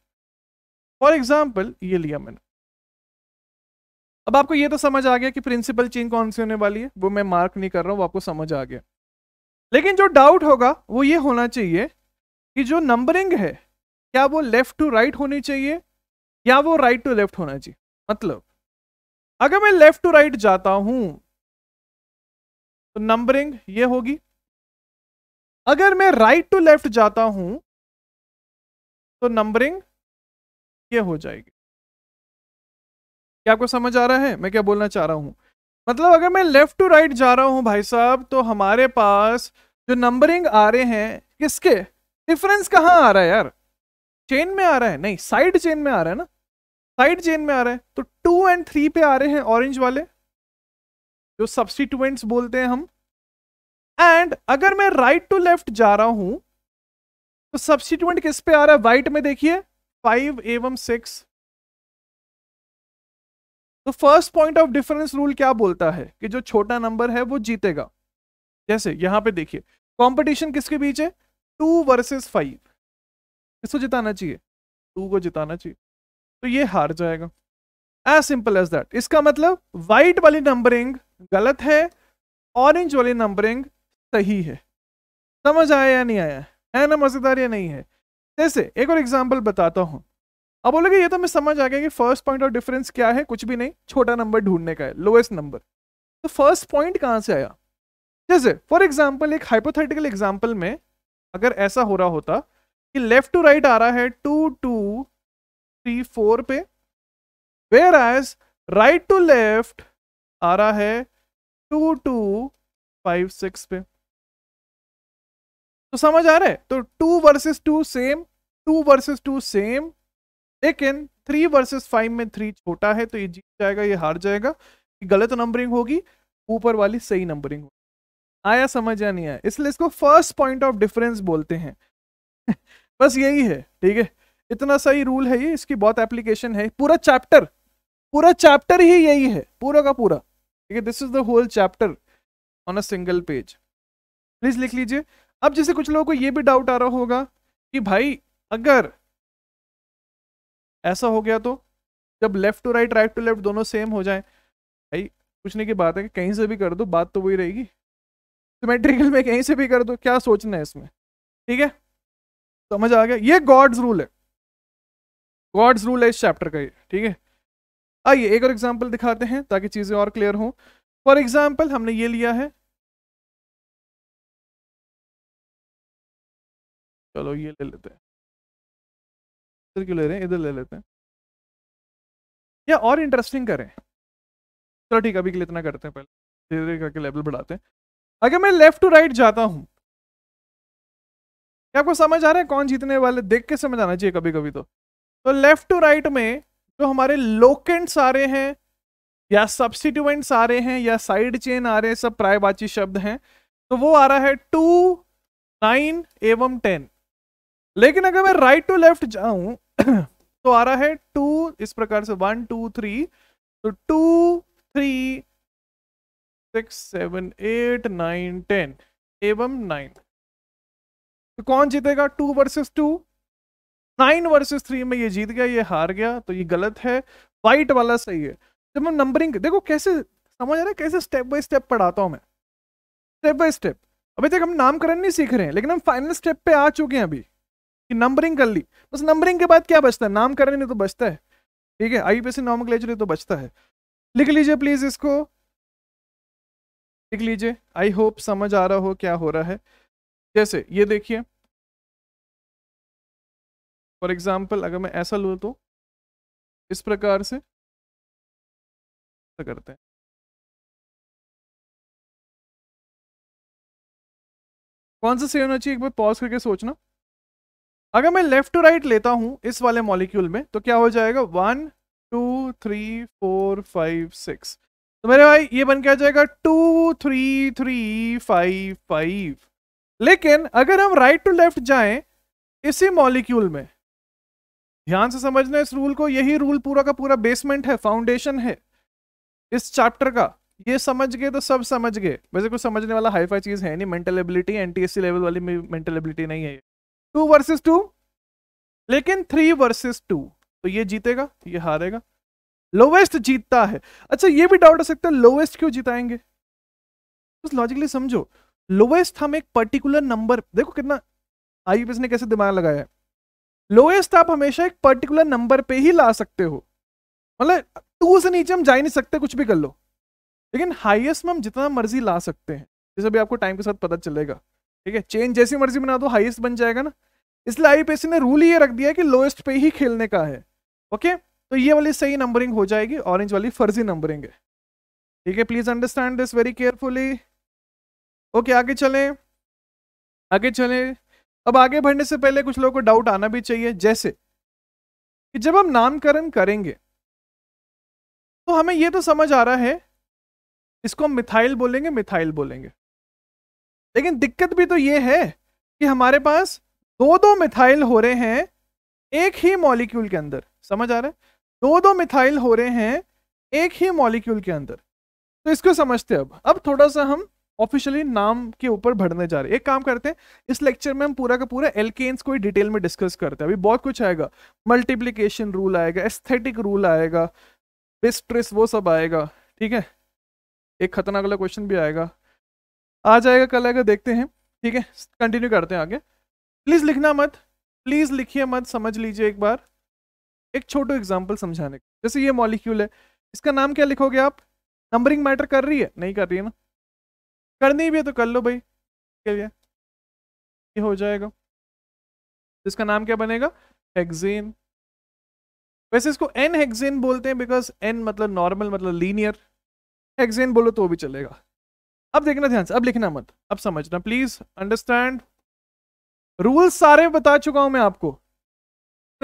फॉर एग्जाम्पल ये लिया मैंने अब आपको ये तो समझ आ गया कि प्रिंसिपल चेंज कौन सी होने वाली है वो मैं मार्क नहीं कर रहा हूँ वो आपको समझ आ गया लेकिन जो डाउट होगा वो ये होना चाहिए कि जो नंबरिंग है क्या वो लेफ्ट टू राइट होनी चाहिए या वो राइट टू लेफ्ट होना चाहिए मतलब अगर मैं लेफ्ट टू राइट जाता हूं तो नंबरिंग ये होगी अगर मैं राइट टू लेफ्ट जाता हूं तो नंबरिंग ये हो जाएगी क्या आपको समझ आ रहा है मैं क्या बोलना चाह रहा हूँ मतलब अगर मैं लेफ्ट टू राइट जा रहा हूँ भाई साहब तो हमारे पास जो नंबरिंग आ रहे हैं किसके डिफरेंस कहाँ आ रहा है यार चेन में आ रहा है नहीं साइड चेन में आ रहा है ना साइड चेन में आ रहा है तो टू एंड थ्री पे आ रहे हैं ऑरेंज वाले जो सब्सटीट्यूएंट्स बोलते हैं हम एंड अगर मैं राइट टू लेफ्ट जा रहा हूँ तो सब्सिट्यूएंट किस पे आ रहा है वाइट में देखिए फाइव एवं सिक्स तो first point of difference rule क्या बोलता है कि जो छोटा नंबर है वो जीतेगा जैसे यहां पे देखिए कंपटीशन किसके बीच है टू वर्सेस फाइव किसको जिताना चाहिए टू को जिताना चाहिए तो ये हार जाएगा एज सिंपल एज दैट इसका मतलब वाइट वाली नंबरिंग गलत है ऑरेंज वाली नंबरिंग सही है समझ आया या नहीं आया है ना मज़ेदार या नहीं है जैसे एक और एग्जाम्पल बताता हूँ अब बोलोगे ये तो मैं समझ आ गया कि फर्स्ट पॉइंट ऑफ डिफरेंस क्या है कुछ भी नहीं छोटा नंबर ढूंढने का है लोएस्ट नंबर तो फर्स्ट पॉइंट कहाँ से आया जैसे फॉर एग्जाम्पल एक हाइपोथेटिकल एग्जाम्पल में अगर ऐसा हो रहा होता कि लेफ्ट टू राइट आ रहा है टू टू थ्री फोर पे where as right to left आ रहा है टू टू फाइव सिक्स पे तो समझ आ रहा है तो two versus two same two versus two same लेकिन थ्री वर्सेस फाइव में थ्री छोटा है तो ये जीत जाएगा ये हार जाएगा गलत नंबरिंग होगी ऊपर वाली सही नंबरिंग होगी आया समझ या नहीं आया इसलिए इसको फर्स्ट पॉइंट ऑफ डिफरेंस बोलते हैं बस यही है ठीक है इतना सही रूल है ये इसकी बहुत एप्लीकेशन है पूरा चैप्टर पूरा चैप्टर ही यही है पूरा का पूरा ठीक है this is the whole chapter on a single page please लिख लीजिए अब जैसे कुछ लोगों को ये भी डाउट आ रहा होगा कि भाई अगर ऐसा हो गया तो जब left to right right to left दोनों सेम हो जाए भाई पूछने की बात है कि कहीं से भी कर दो बात तो वही रहेगी सिमेट्रिकल में कहीं से भी कर दो क्या सोचना है इसमें ठीक है समझ आ गया ये गॉड्स रूल है गॉड्स रूल है इस चैप्टर का ये ठीक है आइए एक और एग्जाम्पल दिखाते हैं ताकि चीज़ें और क्लियर हों फॉर एग्जाम्पल हमने ये लिया है चलो ये ले लेते हैं इधर क्यों ले रहे हैं इधर ले लेते हैं या और इंटरेस्टिंग करें चलो ठीक है अभी के लिए इतना करते हैं पहले धीरे धीरे करके लेवल बढ़ाते हैं अगर मैं लेफ्ट टू राइट जाता हूँ क्या आपको समझ आ रहा है कौन जीतने वाले देख के समझ आना चाहिए कभी कभी तो तो लेफ्ट टू राइट में जो हमारे लोकेंट्स आ रहे हैं या सब्सिट्यूएंट्स आ रहे हैं या साइड चेन आ रहे हैं सब प्रायवाची शब्द हैं तो वो आ रहा है टू नाइन एवं टेन लेकिन अगर मैं राइट टू लेफ्ट जाऊं तो आ रहा है टू इस प्रकार से वन टू थ्री तो two three six seven eight nine ten एवं नाइन तो कौन जीतेगा two versus two nine versus three में ये जीत गया ये हार गया तो ये गलत है वाइट वाला सही है जब हम नंबरिंग देखो कैसे समझ आ रहा है कैसे स्टेप बाय स्टेप पढ़ाता हूँ मैं स्टेप बाय स्टेप अभी तक हम नामकरण नहीं सीख रहे हैं लेकिन हम फाइनल स्टेप पे आ चुके हैं अभी कि नंबरिंग कर ली बस नंबरिंग के बाद क्या बचता है करने नहीं तो बचता है ठीक है आई पी सी तो बचता है लिख लीजिए प्लीज इसको लिख लीजिए आई होप समझ आ रहा हो क्या हो रहा है जैसे ये देखिए फॉर एग्जाम्पल अगर मैं ऐसा लू तो इस प्रकार से करते हैं कौन सा सही होना चाहिए एक बार पॉज करके सोचना अगर मैं लेफ्ट टू राइट लेता हूँ इस वाले मॉलिक्यूल में तो क्या हो जाएगा one two three four five six तो मेरे भाई ये बन के आ जाएगा two three three five five लेकिन अगर हम राइट टू लेफ्ट जाएं इसी मॉलिक्यूल में ध्यान से समझना इस रूल को यही रूल पूरा का पूरा बेसमेंट है फाउंडेशन है इस चैप्टर का ये समझ गए तो सब समझ गए वैसे कुछ समझने वाला हाईफाई चीज़ है नहीं मेंटल एबिलिटी एनटीएससी लेवल वाली मेंटल एबिलिटी नहीं है टू वर्सेस टू लेकिन थ्री वर्सेस टू तो ये जीतेगा ये हारेगा लोवेस्ट जीतता है अच्छा ये भी डाउट हो सकता है लोवेस्ट क्यों जिताएंगे बस लॉजिकली समझो लोवेस्ट हम एक पर्टिकुलर नंबर देखो कितना आई ने कैसे दिमाग लगाया है लोएस्ट आप हमेशा एक पर्टिकुलर नंबर पे ही ला सकते हो मतलब टू से नीचे हम जा ही नहीं सकते कुछ भी कर लो लेकिन हाईएस्ट में हम जितना मर्जी ला सकते हैं जैसे भी आपको टाइम के साथ पता चलेगा ठीक है चेन जैसी मर्जी बना दो हाईएस्ट बन जाएगा ना इसलिए आईपीएससी ने रूल ये रख दिया कि लोएस्ट पे ही खेलने का है ओके तो ये वाली सही नंबरिंग हो जाएगी ऑरेंज वाली फर्जी नंबरिंग है ठीक है please understand this very carefully okay आगे चलें आगे चलें अब आगे बढ़ने से पहले कुछ लोगों को डाउट आना भी चाहिए जैसे कि जब हम नामकरण करेंगे तो हमें ये तो समझ आ रहा है इसको हम मिथाइल बोलेंगे मिथाइल बोलेंगे लेकिन दिक्कत भी तो ये है कि हमारे पास दो दो मिथाइल हो रहे हैं एक ही मॉलिक्यूल के अंदर समझ आ रहा है दो दो मिथाइल हो रहे हैं एक ही मॉलिक्यूल के अंदर तो इसको समझते हैं अब अब थोड़ा सा हम ऑफिशियली नाम के ऊपर बढ़ने जा रहे हैं एक काम करते हैं इस लेक्चर में हम पूरा का पूरा एल्केन्स को डिटेल में डिस्कस करते हैं अभी बहुत कुछ आएगा मल्टीप्लीकेशन रूल आएगा एस्थेटिक रूल आएगा बिस्ट्रिस वो सब आएगा ठीक है एक खतरनाक वाला क्वेश्चन भी आएगा आ जाएगा कल आएगा देखते हैं ठीक है कंटिन्यू करते हैं आगे प्लीज़ लिखना मत प्लीज़ लिखिए मत समझ लीजिए एक बार एक छोटो एग्जाम्पल समझाने का जैसे ये मॉलिक्यूल है इसका नाम क्या लिखोगे आप नंबरिंग मैटर कर रही है नहीं कर रही है ना करनी भी है तो कर लो भाई के लिए ये हो जाएगा इसका नाम क्या बनेगा हेक्सेन वैसे इसको एन हेक्सेन बोलते हैं बिकॉज एन मतलब नॉर्मल मतलब लीनियर हेक्सेन बोलो तो भी चलेगा अब देखना ध्यान से अब लिखना मत अब समझना प्लीज अंडरस्टैंड रूल्स सारे बता चुका हूं मैं आपको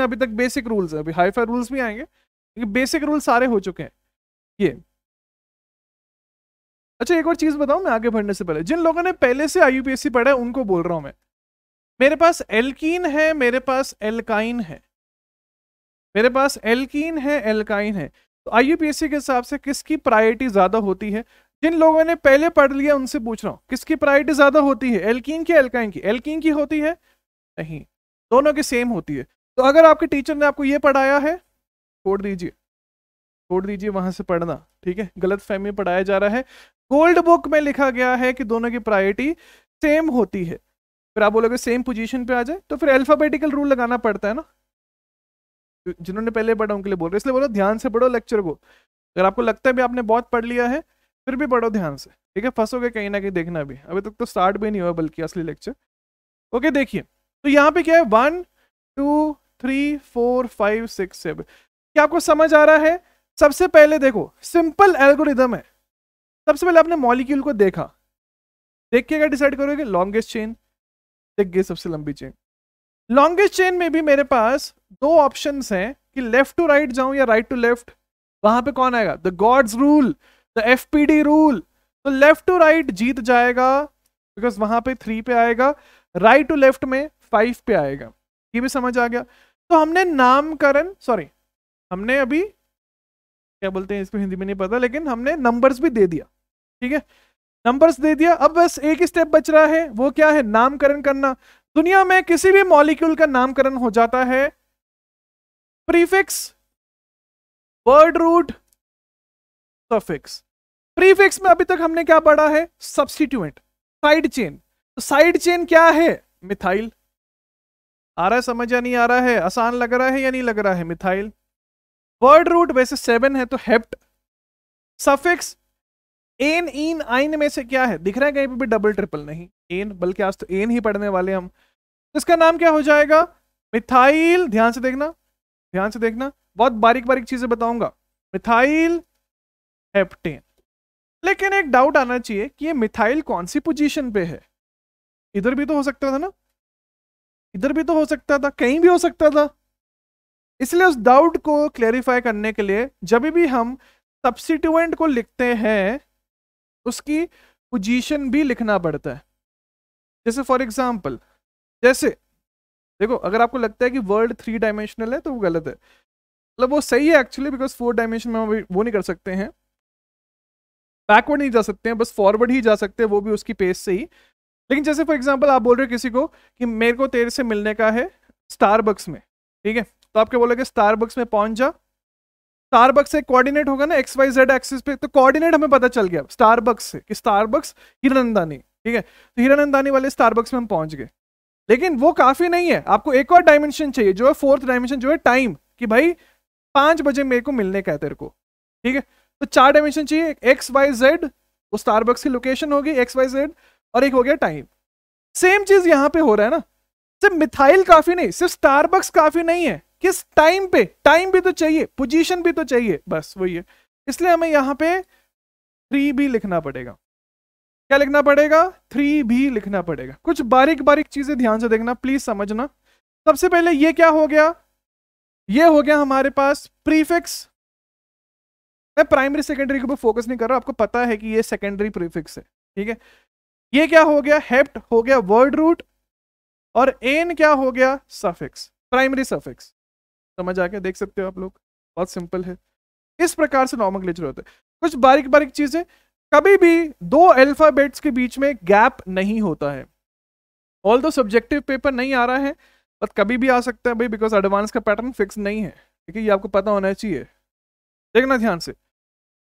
अभी तक बेसिक रूल्स है अभी फाई रूल्स भी आएंगे लेकिन बेसिक रूल सारे हो चुके हैं ये अच्छा एक और चीज बताऊं मैं आगे बढ़ने से पहले जिन लोगों ने पहले से आई पढ़ा है उनको बोल रहा हूं मैं मेरे पास एल्कीन है मेरे पास एल्काइन है मेरे पास एल्कीन है एल्काइन है तो आई के हिसाब से किसकी प्रायोरिटी ज़्यादा होती है जिन लोगों ने पहले पढ़ लिया उनसे पूछ रहा हूँ किसकी प्रायोरिटी ज्यादा होती है एल्किन की एल्काइन की एल्किन की होती है नहीं दोनों की सेम होती है तो अगर आपके टीचर ने आपको ये पढ़ाया है छोड़ दीजिए छोड़ दीजिए वहां से पढ़ना ठीक है गलत फहमी पढ़ाया जा रहा है गोल्ड बुक में लिखा गया है कि दोनों की प्रायोरिटी सेम होती है फिर आप बोलोगे सेम पोजीशन पे आ जाए तो फिर अल्फाबेटिकल रूल लगाना पड़ता है ना जिन्होंने पहले पढ़ा उनके लिए बोल रहे इसलिए बोलो ध्यान से पढ़ो लेक्चर को अगर आपको लगता है भी आपने बहुत पढ़ लिया है फिर भी पढ़ो ध्यान से ठीक है फंसोगे कहीं ना कहीं देखना भी अभी तक तो स्टार्ट भी नहीं हुआ बल्कि असली लेक्चर ओके देखिए तो यहाँ पे क्या है one two three four five six seven क्या आपको समझ आ रहा है सबसे पहले देखो सिंपल एल्गोरिदम है सबसे पहले आपने मॉलिक्यूल को देखा देख के क्या डिसाइड करोगे लॉन्गेस्ट चेन देख गए सबसे लंबी चेन लॉन्गेस्ट चेन में भी मेरे पास दो ऑप्शन हैं कि लेफ्ट टू राइट जाऊं या राइट टू लेफ्ट वहां पे कौन आएगा the God's rule the F P D rule तो लेफ्ट टू राइट जीत जाएगा बिकॉज वहां पे थ्री पे आएगा राइट टू लेफ्ट में फाइव पे आएगा ये भी समझ आ गया तो हमने नामकरण सॉरी हमने अभी क्या बोलते हैं इसको हिंदी में नहीं पता लेकिन हमने नंबर्स भी दे दिया ठीक है नंबर्स दे दिया अब बस एक ही स्टेप बच रहा है वो क्या है नामकरण करना दुनिया में किसी भी मॉलिक्यूल का नामकरण हो जाता है prefix word root suffix prefix में अभी तक हमने क्या पढ़ा है सब्सटीट्यूएंट साइड चेन तो साइड चेन क्या है मिथाइल आ रहा है समझ या नहीं आ रहा है आसान लग रहा है या नहीं लग रहा है मिथाइल वर्ड रूट वैसे सेवन है तो हेप्ट सफिक्स एन इन आइन में से क्या है दिख रहा है कहीं पे भी डबल ट्रिपल नहीं एन बल्कि आज तो एन ही पढ़ने वाले हम तो इसका नाम क्या हो जाएगा मिथाइल ध्यान से देखना ध्यान से देखना बहुत बारीक बारीक चीजें बताऊंगा मिथाइल हेप्टेन लेकिन एक डाउट आना चाहिए कि ये मिथाइल कौन सी पोजीशन पे है इधर भी तो हो सकता था ना इधर भी तो हो सकता था कहीं भी हो सकता था इसलिए उस डाउट को क्लैरिफाई करने के लिए जब भी हम सब्सिट्यूएंट को लिखते हैं उसकी पोजीशन भी लिखना पड़ता है जैसे फॉर एग्जांपल जैसे देखो अगर आपको लगता है कि वर्ल्ड थ्री डायमेंशनल है तो वो गलत है मतलब वो सही है एक्चुअली बिकॉज फोर डायमेंशन में वो नहीं कर सकते हैं बैकवर्ड नहीं जा सकते हैं बस फॉरवर्ड ही जा सकते हैं वो भी उसकी पेस से ही लेकिन जैसे फॉर एग्जाम्पल आप बोल रहे हो किसी को कि मेरे को तेरे से मिलने का है स्टारबक्स में ठीक है तो आप क्या बोलोगे स्टारबक्स में पहुंच जा स्टारबक्स से कोऑर्डिनेट होगा ना एक्स वाई जेड एक्सिस पे तो कोऑर्डिनेट हमें पता चल गया स्टारबक्स से कि स्टारबक्स हिरानंदानी ठीक है तो हिरानंदानी वाले स्टारबक्स में हम पहुंच गए लेकिन वो काफ़ी नहीं है आपको एक और डायमेंशन चाहिए जो है फोर्थ डायमेंशन जो है टाइम कि भाई पाँच बजे मेरे को मिलने का है तेरे को ठीक है तो चार डायमेंशन चाहिए एक्स वाई जेड वो स्टारबक्स की लोकेशन होगी एक्स वाई जेड और एक हो गया टाइम सेम चीज यहाँ पे हो रहा है ना सिर्फ मिथाइल काफी नहीं सिर्फ स्टारबक्स काफी नहीं है किस टाइम पे टाइम भी तो चाहिए पोजिशन भी तो चाहिए बस वही है इसलिए हमें यहाँ पे थ्री भी लिखना पड़ेगा क्या लिखना पड़ेगा थ्री भी लिखना पड़ेगा कुछ बारीक बारीक चीजें ध्यान से देखना प्लीज समझना सबसे पहले ये क्या हो गया ये हो गया हमारे पास प्रीफिक्स मैं प्राइमरी सेकेंडरी के ऊपर फोकस नहीं कर रहा आपको पता है कि ये सेकेंडरी प्रीफिक्स है ठीक है ये क्या हो गया हेप्ट हो गया वर्ड रूट और एन क्या हो गया सफिक्स प्राइमरी सफिक्स समझ आके देख सकते हो आप लोग बहुत सिंपल है इस प्रकार से नॉर्मल लेचर होते हैं कुछ बारीक बारीक चीजें कभी भी दो अल्फाबेट्स के बीच में गैप नहीं होता है ऑल दो सब्जेक्टिव पेपर नहीं आ रहा है बट कभी भी आ सकता है भाई बिकॉज एडवांस का पैटर्न फिक्स नहीं है ठीक है ये आपको पता होना चाहिए देखना ध्यान से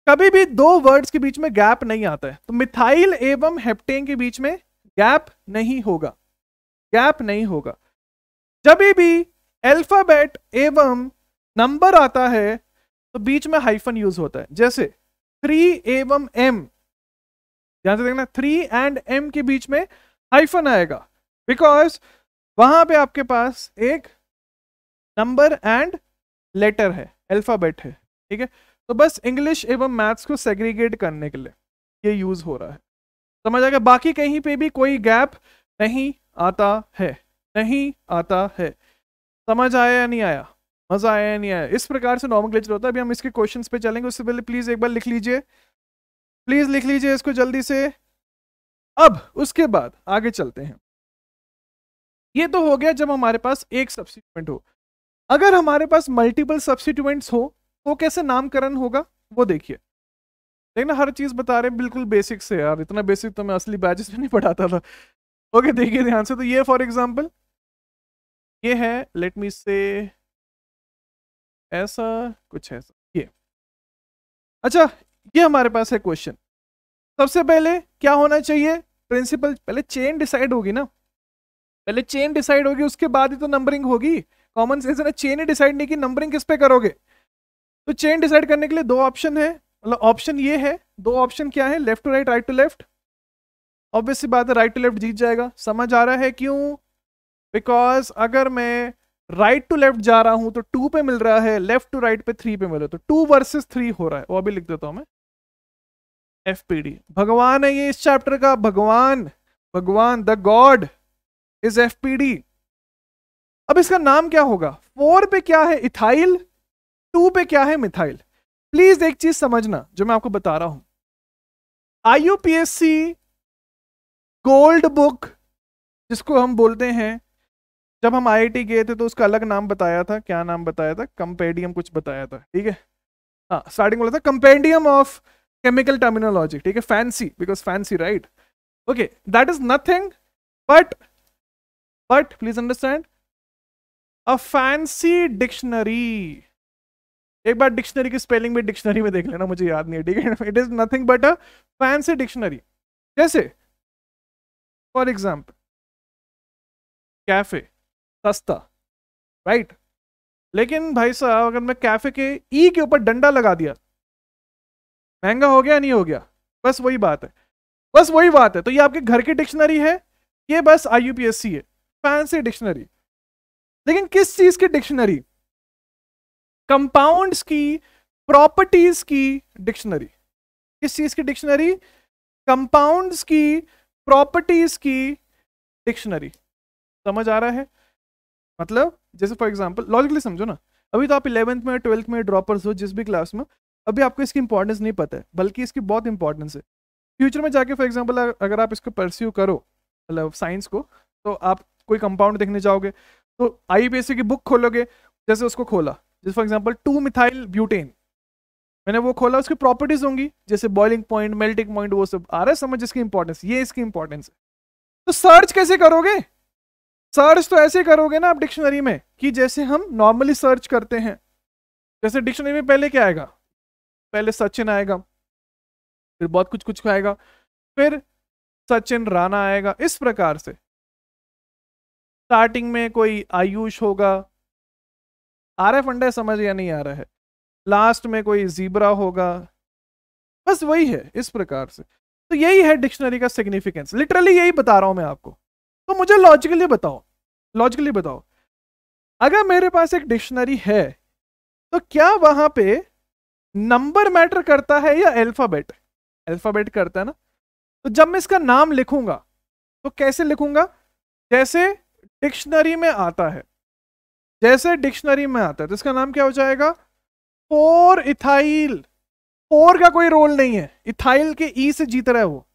कभी भी दो वर्ड्स के बीच में गैप नहीं आता है तो मिथाइल एवं हेप्टेन के बीच में गैप नहीं होगा गैप नहीं होगा जब भी अल्फाबेट एवं नंबर आता है तो बीच में हाइफन यूज होता है जैसे थ्री एवं एम ध्यान से देखना थ्री एंड एम के बीच में हाइफन आएगा बिकॉज वहां पे आपके पास एक नंबर एंड लेटर है अल्फाबेट है ठीक है तो बस इंग्लिश एवं मैथ्स को सेग्रीगेट करने के लिए ये यूज़ हो रहा है समझ आ गया बाकी कहीं पे भी कोई गैप नहीं आता है नहीं आता है समझ आया या नहीं आया मज़ा आया या नहीं आया इस प्रकार से नॉर्मल ग्लेचर होता है अभी हम इसके क्वेश्चन पे चलेंगे उससे पहले प्लीज़ एक बार लिख लीजिए प्लीज़ लिख लीजिए इसको जल्दी से अब उसके बाद आगे चलते हैं ये तो हो गया जब हमारे पास एक सब्सिट्यूएंट हो अगर हमारे पास मल्टीपल सब्सिट्यूमेंट्स हो वो कैसे नामकरण होगा वो देखिए देखना हर चीज़ बता रहे हैं बिल्कुल बेसिक से यार इतना बेसिक तो मैं असली बैचेस में नहीं पढ़ाता था ओके देखिए ध्यान से तो ये फॉर एग्जाम्पल ये है लेट मी से ऐसा कुछ ऐसा ये अच्छा ये हमारे पास है क्वेश्चन सबसे पहले क्या होना चाहिए प्रिंसिपल पहले चेन डिसाइड होगी ना पहले चेन डिसाइड होगी उसके बाद ही तो नंबरिंग होगी कॉमन सेंस है ना चेन ही डिसाइड नहीं की नंबरिंग किस पे करोगे तो चेन डिसाइड करने के लिए दो ऑप्शन है मतलब ऑप्शन ये है दो ऑप्शन क्या है left to right right to left obviously बात है राइट टू लेफ्ट जीत जाएगा समझ आ रहा है क्यों बिकॉज अगर मैं राइट टू लेफ्ट जा रहा हूं तो टू पे मिल रहा है लेफ्ट टू राइट पे थ्री पे मिल रहा है तो टू वर्सेस थ्री हो रहा है वो अभी लिख देता हूं मैं एफ भगवान है ये इस चैप्टर का भगवान भगवान द गॉड इज एफ अब इसका नाम क्या होगा फोर पे क्या है इथाइल टू पे क्या है मिथाइल प्लीज एक चीज समझना जो मैं आपको बता रहा हूं आईयूपीएससी गोल्ड बुक जिसको हम बोलते हैं जब हम आईआईटी गए थे तो उसका अलग नाम बताया था क्या नाम बताया था कंपेडियम कुछ बताया था ठीक है हाँ स्टार्टिंग बोला था कंपेडियम ऑफ केमिकल टर्मिनोलॉजी ठीक है fancy because fancy right okay that is nothing but but please understand a fancy dictionary एक बार डिक्शनरी की स्पेलिंग भी डिक्शनरी में देख लेना मुझे याद नहीं है ठीक है it is nothing but a fancy dictionary जैसे फॉर एग्जाम्पल कैफे सस्ता राइट लेकिन भाई साहब अगर मैं कैफे के ई e के ऊपर डंडा लगा दिया महंगा हो गया नहीं हो गया बस वही बात है बस वही बात है तो ये आपके घर की डिक्शनरी है ये बस आई है फैंसी डिक्शनरी लेकिन किस चीज की डिक्शनरी कंपाउंड्स की प्रॉपर्टीज की डिक्शनरी किस चीज की डिक्शनरी कंपाउंड्स की प्रॉपर्टीज की डिक्शनरी समझ आ रहा है मतलब जैसे फॉर एग्जांपल लॉजिकली समझो ना अभी तो आप इलेवंथ में ट्वेल्थ में ड्रॉपर्स हो जिस भी क्लास में अभी आपको इसकी इंपॉर्टेंस नहीं पता है बल्कि इसकी बहुत इंपॉर्टेंस है फ्यूचर में जाके फॉर एग्जाम्पल अगर आप इसको परस्यू करो मतलब साइंस को तो आप कोई कंपाउंड देखने जाओगे तो आई e की बुक खोलोगे जैसे उसको खोला जैसे for example two methyl butane मैंने वो खोला उसकी प्रॉपर्टीज होंगी जैसे बॉइलिंग पॉइंट मेल्टिंग पॉइंट वो सब आ रहा है समझ इसकी इंपॉर्टेंस ये इसकी इंपॉर्टेंस है तो सर्च कैसे करोगे सर्च तो ऐसे करोगे ना आप डिक्शनरी में कि जैसे हम नॉर्मली सर्च करते हैं जैसे डिक्शनरी में पहले क्या आएगा पहले सचिन आएगा फिर बहुत कुछ कुछ आएगा फिर सचिन राणा आएगा इस प्रकार से स्टार्टिंग में कोई आयुष होगा आर एफ अंडे समझ या नहीं आ रहा है लास्ट में कोई जीब्रा होगा बस वही है इस प्रकार से तो यही है डिक्शनरी का सिग्निफिकेंस लिटरली यही बता रहा हूं मैं आपको तो मुझे लॉजिकली बताओ लॉजिकली बताओ अगर मेरे पास एक डिक्शनरी है तो क्या वहां पे नंबर मैटर करता है या अल्फाबेट अल्फाबेट करता है ना तो जब मैं इसका नाम लिखूंगा तो कैसे लिखूंगा जैसे डिक्शनरी में आता है जैसे डिक्शनरी में आता है तो इसका नाम क्या हो जाएगा फोर इथाइल फोर का कोई रोल नहीं है इथाइल के ई से जीत रहा है वो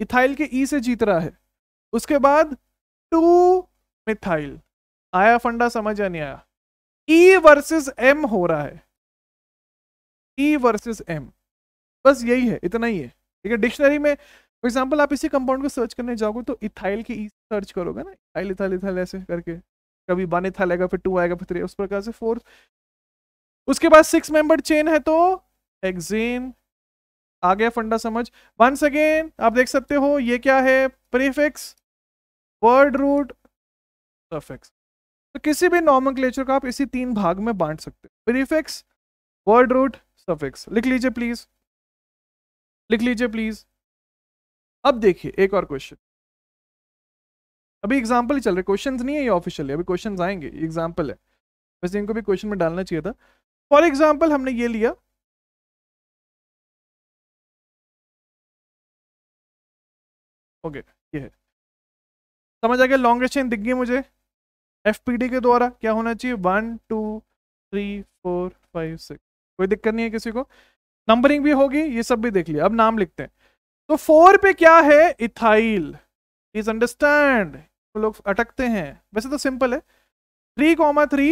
इथाइल के ई से जीत रहा है उसके बाद टू मिथाइल आया फंडा समझ या नहीं आया ई वर्सेस एम हो रहा है ई वर्सेस एम बस यही है इतना ही है ठीक है डिक्शनरी में फॉर एग्जाम्पल आप इसी कंपाउंड को सर्च करने जाओगे तो इथाइल के ई e सर्च करोगे ना इथाइल इथाइल इथाइल ऐसे करके कभी वन इथाइल आएगा फिर टू आएगा फिर थ्री उस प्रकार से फोर्थ उसके बाद सिक्स मेंबर चेन है तो एक्जेन आ गया फंडा समझ वंस अगेन आप देख सकते हो ये क्या है प्रीफिक्स वर्ड रूट सफिक्स तो किसी भी नॉमन को आप इसी तीन भाग में बांट सकते हो प्रीफिक्स वर्ड रूट सफिक्स लिख लीजिए प्लीज लिख लीजिए प्लीज अब देखिए एक और क्वेश्चन अभी एग्जाम्पल ही चल रहे क्वेश्चन नहीं है ये ऑफिशियली अभी क्वेश्चन आएंगे एग्जाम्पल है वैसे इनको भी क्वेश्चन में डालना चाहिए था फॉर एग्जाम्पल हमने ये लिया ओके okay, ये है समझ आ गया लॉन्गेस्ट चेन दिख गई मुझे एफ के द्वारा क्या होना चाहिए one two three four five six कोई दिक्कत नहीं है किसी को नंबरिंग भी होगी ये सब भी देख लिया अब नाम लिखते हैं तो फोर पे क्या है इथाइल प्लीज अंडरस्टैंड लोग अटकते हैं वैसे तो सिंपल है three comma three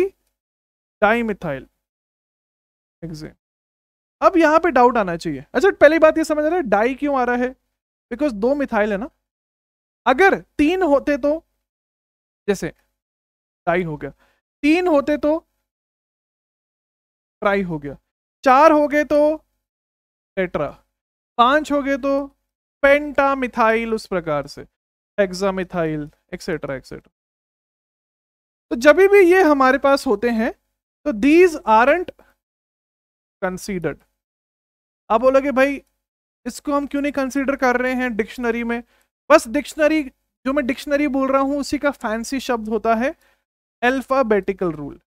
methyl exam अब यहाँ पे डाउट आना चाहिए अच्छा पहली बात ये समझ रहे डाई क्यों आ रहा है बिकॉज दो मिथाइल है ना अगर तीन होते तो जैसे डाई हो गया तीन होते तो ट्राई हो गया चार हो गए तो टेट्रा पांच हो गए तो पेंटा मिथाइल उस प्रकार से एग्जामिथाइल एक्सेट्रा एक्सेट्रा तो जब भी ये हमारे पास होते हैं तो दीज आरंट कंसीडर्ड आप बोलोगे भाई इसको हम क्यों नहीं कंसीडर कर रहे हैं डिक्शनरी में बस डिक्शनरी जो मैं डिक्शनरी बोल रहा हूं उसी का फैंसी शब्द होता है alphabetical rule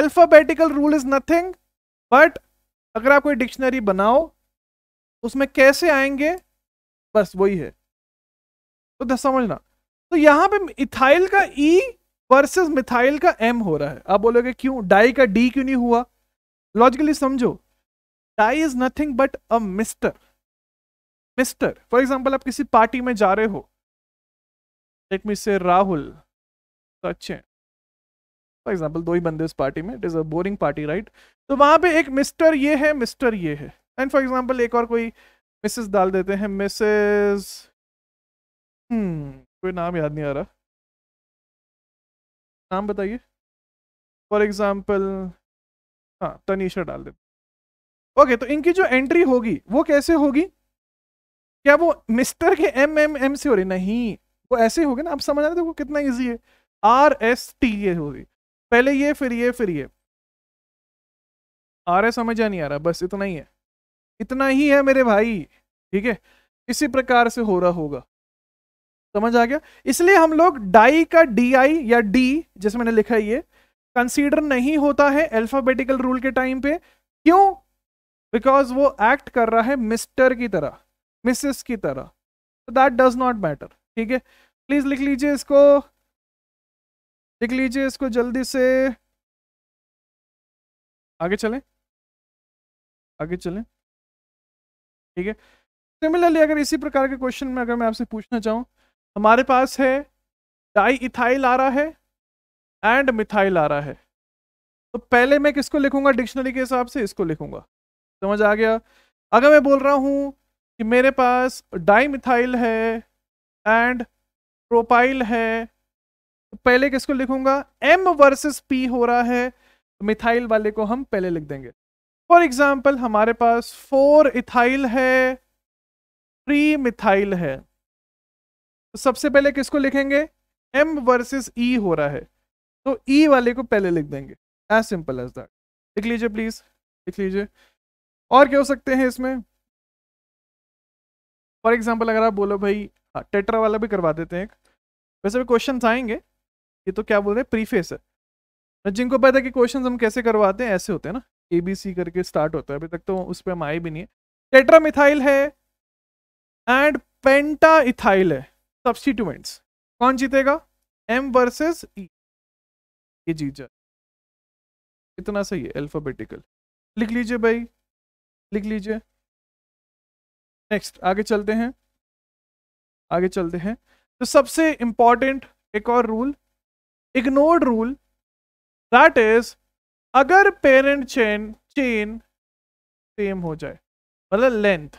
alphabetical rule is nothing but अगर आप कोई डिक्शनरी बनाओ उसमें कैसे आएंगे बस वही है तो समझना तो यहाँ पे इथाइल का ई वर्सेस मिथाइल का एम हो रहा है आप बोलोगे क्यों डाई का डी क्यों नहीं हुआ लॉजिकली समझो di is nothing but a mister mister for example आप किसी पार्टी में जा रहे हो लेट मी से राहुल अच्छे फॉर एग्जांपल दो ही बंदे उस पार्टी में it is a boring party right तो वहां पे एक मिस्टर ये है मिस्टर ये है एंड फॉर एग्जाम्पल एक और कोई मिसेस डाल देते हैं मिसेस हम्म। कोई नाम याद नहीं आ रहा नाम बताइए फॉर एग्जाम्पल हाँ तनिषा डाल देते ओके तो इनकी जो एंट्री होगी वो कैसे होगी क्या वो मिस्टर के एम एम एम से हो रही नहीं वो ऐसे होगी ना आप समझ आ रहे देखो कितना इजी है आर एस टी ये होगी पहले ये फिर ये फिर ये आर एस समझ आ नहीं आ रहा बस इतना ही है इतना ही है मेरे भाई ठीक है इसी प्रकार से हो रहा होगा समझ आ गया इसलिए हम लोग डाई का डी आई या डी जैसे मैंने लिखा ये कंसीडर नहीं होता है अल्फाबेटिकल रूल के टाइम पे क्यों बिकॉज वो एक्ट कर रहा है मिस्टर की तरह मिसेस की तरह दैट डज नॉट मैटर ठीक है प्लीज लिख लीजिए इसको लिख लीजिए इसको जल्दी से आगे चले आगे चले ठीक है सिमिलरली अगर इसी प्रकार के क्वेश्चन में अगर मैं आपसे पूछना चाहूँ हमारे पास है डाई इथाइल आ रहा है एंड मिथाइल आ रहा है तो पहले मैं किसको लिखूंगा डिक्शनरी के हिसाब से इसको लिखूंगा समझ आ गया अगर मैं बोल रहा हूँ कि मेरे पास डाई मिथाइल है एंड प्रोपाइल है तो पहले किसको लिखूंगा एम वर्सेस पी हो रहा है तो मिथाइल वाले को हम पहले लिख देंगे फॉर एग्जाम्पल हमारे पास फोर इथाइल है थ्री मिथाइल है तो सबसे पहले किसको लिखेंगे एम वर्सेस ई हो रहा है तो ई e वाले को पहले लिख देंगे एज सिंपल एज दैट लिख लीजिए प्लीज लिख लीजिए और क्या हो सकते हैं इसमें फॉर एग्जाम्पल अगर आप बोलो भाई टेट्रा हाँ, वाला भी करवा देते हैं वैसे भी क्वेश्चन आएंगे ये तो क्या बोल रहे हैं प्रीफेस है जिनको पता है कि क्वेश्चन हम कैसे करवाते हैं ऐसे होते हैं ना ए बी सी करके स्टार्ट होता है अभी तक तो उस पर हम आए भी नहीं है टेट्रा मिथाइल है एंड पेंटा इथाइल है सब्सटीट्यूएंट्स कौन जीतेगा एम वर्सेस ई ये जीत जाए इतना सही है अल्फाबेटिकल लिख लीजिए भाई लिख लीजिए नेक्स्ट आगे चलते हैं आगे चलते हैं तो सबसे इंपॉर्टेंट एक और rule ignored rule that is अगर पेरेंट चेन चेन सेम हो जाए मतलब लेंथ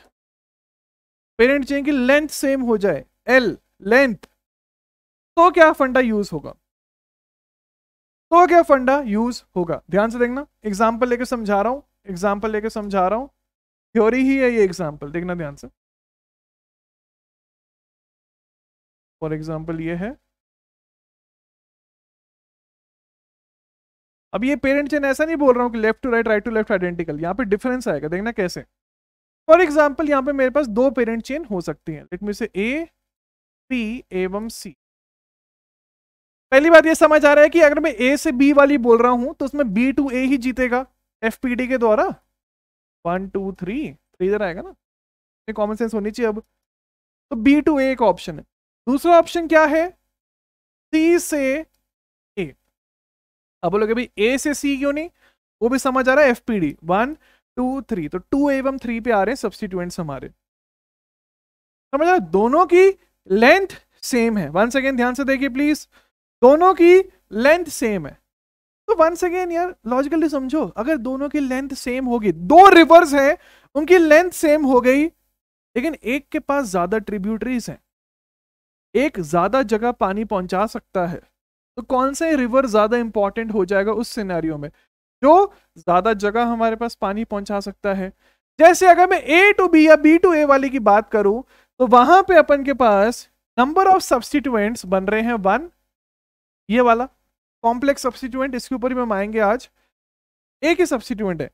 पेरेंट चेन की लेंथ सेम हो जाए एल लेंथ तो क्या फंडा यूज होगा तो क्या फंडा यूज होगा ध्यान से देखना एग्जाम्पल लेके समझा रहा हूं एग्जाम्पल लेके समझा रहा हूं थ्योरी ही है ये एग्जाम्पल देखना ध्यान से फॉर एग्जाम्पल ये है अब ये पेरेंट चेन ऐसा नहीं बोल रहा हूं कि left to right right to left identical यहां पे डिफरेंस आएगा देखना कैसे फॉर एग्जाम्पल यहां पे मेरे पास दो पेरेंट चेन हो सकती है लेट मी से ए बी एवं सी पहली बात ये समझ आ रहा है कि अगर मैं ए से बी वाली बोल रहा हूं तो उसमें बी टू ए ही जीतेगा एफ पी डी के द्वारा वन टू थ्री थ्री इधर आएगा ना ये कॉमन सेंस होनी चाहिए अब तो बी टू ए एक ऑप्शन है दूसरा ऑप्शन क्या है सी से ए अब बोलोगे भाई ए से सी क्यों नहीं वो भी समझ आ रहा है F P D one two three तो टू एवं थ्री पे आ रहे हैं सब्सिट्यूएंट्स हमारे समझ आ रहा दोनों की लेंथ सेम है वन सेकेंड ध्यान से देखिए प्लीज दोनों की लेंथ सेम है तो वन सेकेंड यार लॉजिकली समझो अगर दोनों की लेंथ सेम होगी दो रिवर्स हैं उनकी लेंथ सेम हो गई लेकिन एक के पास ज्यादा ट्रिब्यूटरीज हैं एक ज्यादा जगह पानी पहुंचा सकता है तो कौन से रिवर ज्यादा इंपॉर्टेंट हो जाएगा उस सिनेरियो में जो ज्यादा जगह हमारे पास पानी पहुंचा सकता है जैसे अगर मैं ए टू बी या बी टू ए वाली की बात करूं तो वहां पे अपन के पास नंबर ऑफ सब्सटीट्यूएंट्स बन रहे हैं वन ये वाला कॉम्प्लेक्स सब्सटीट्यूएंट इसके ऊपर ही हम आएंगे आज एक ही सब्सटीट्यूएंट है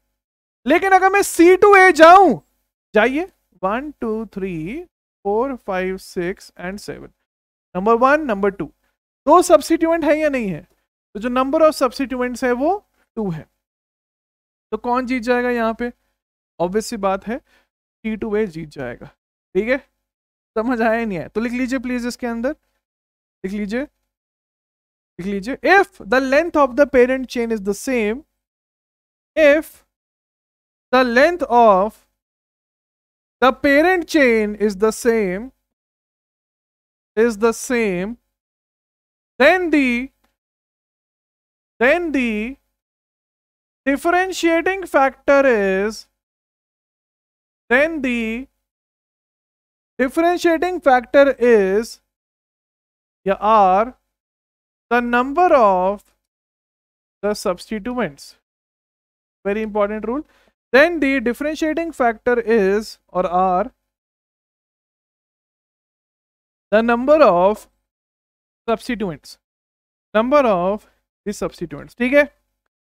लेकिन अगर मैं सी टू ए जाऊं जाइए one two three four five six and seven number one number two दो सब्सटीट्यूएंट है या नहीं है तो जो नंबर ऑफ सब्सटीट्यूएंट्स है वो टू है तो कौन जीत जाएगा यहाँ पे ऑब्वियसली बात है सी टू ए जीत जाएगा ठीक है समझ आया नहीं है तो लिख लीजिए प्लीज इसके अंदर लिख लीजिए लिख लीजिए if the length of the parent chain is the same if the length of the parent chain is the same is the same then the then the differentiating factor is then the differentiating factor is yeah, are the number of the substituents very important rule then the differentiating factor is or are the number of substituents number of the substituents ठीक है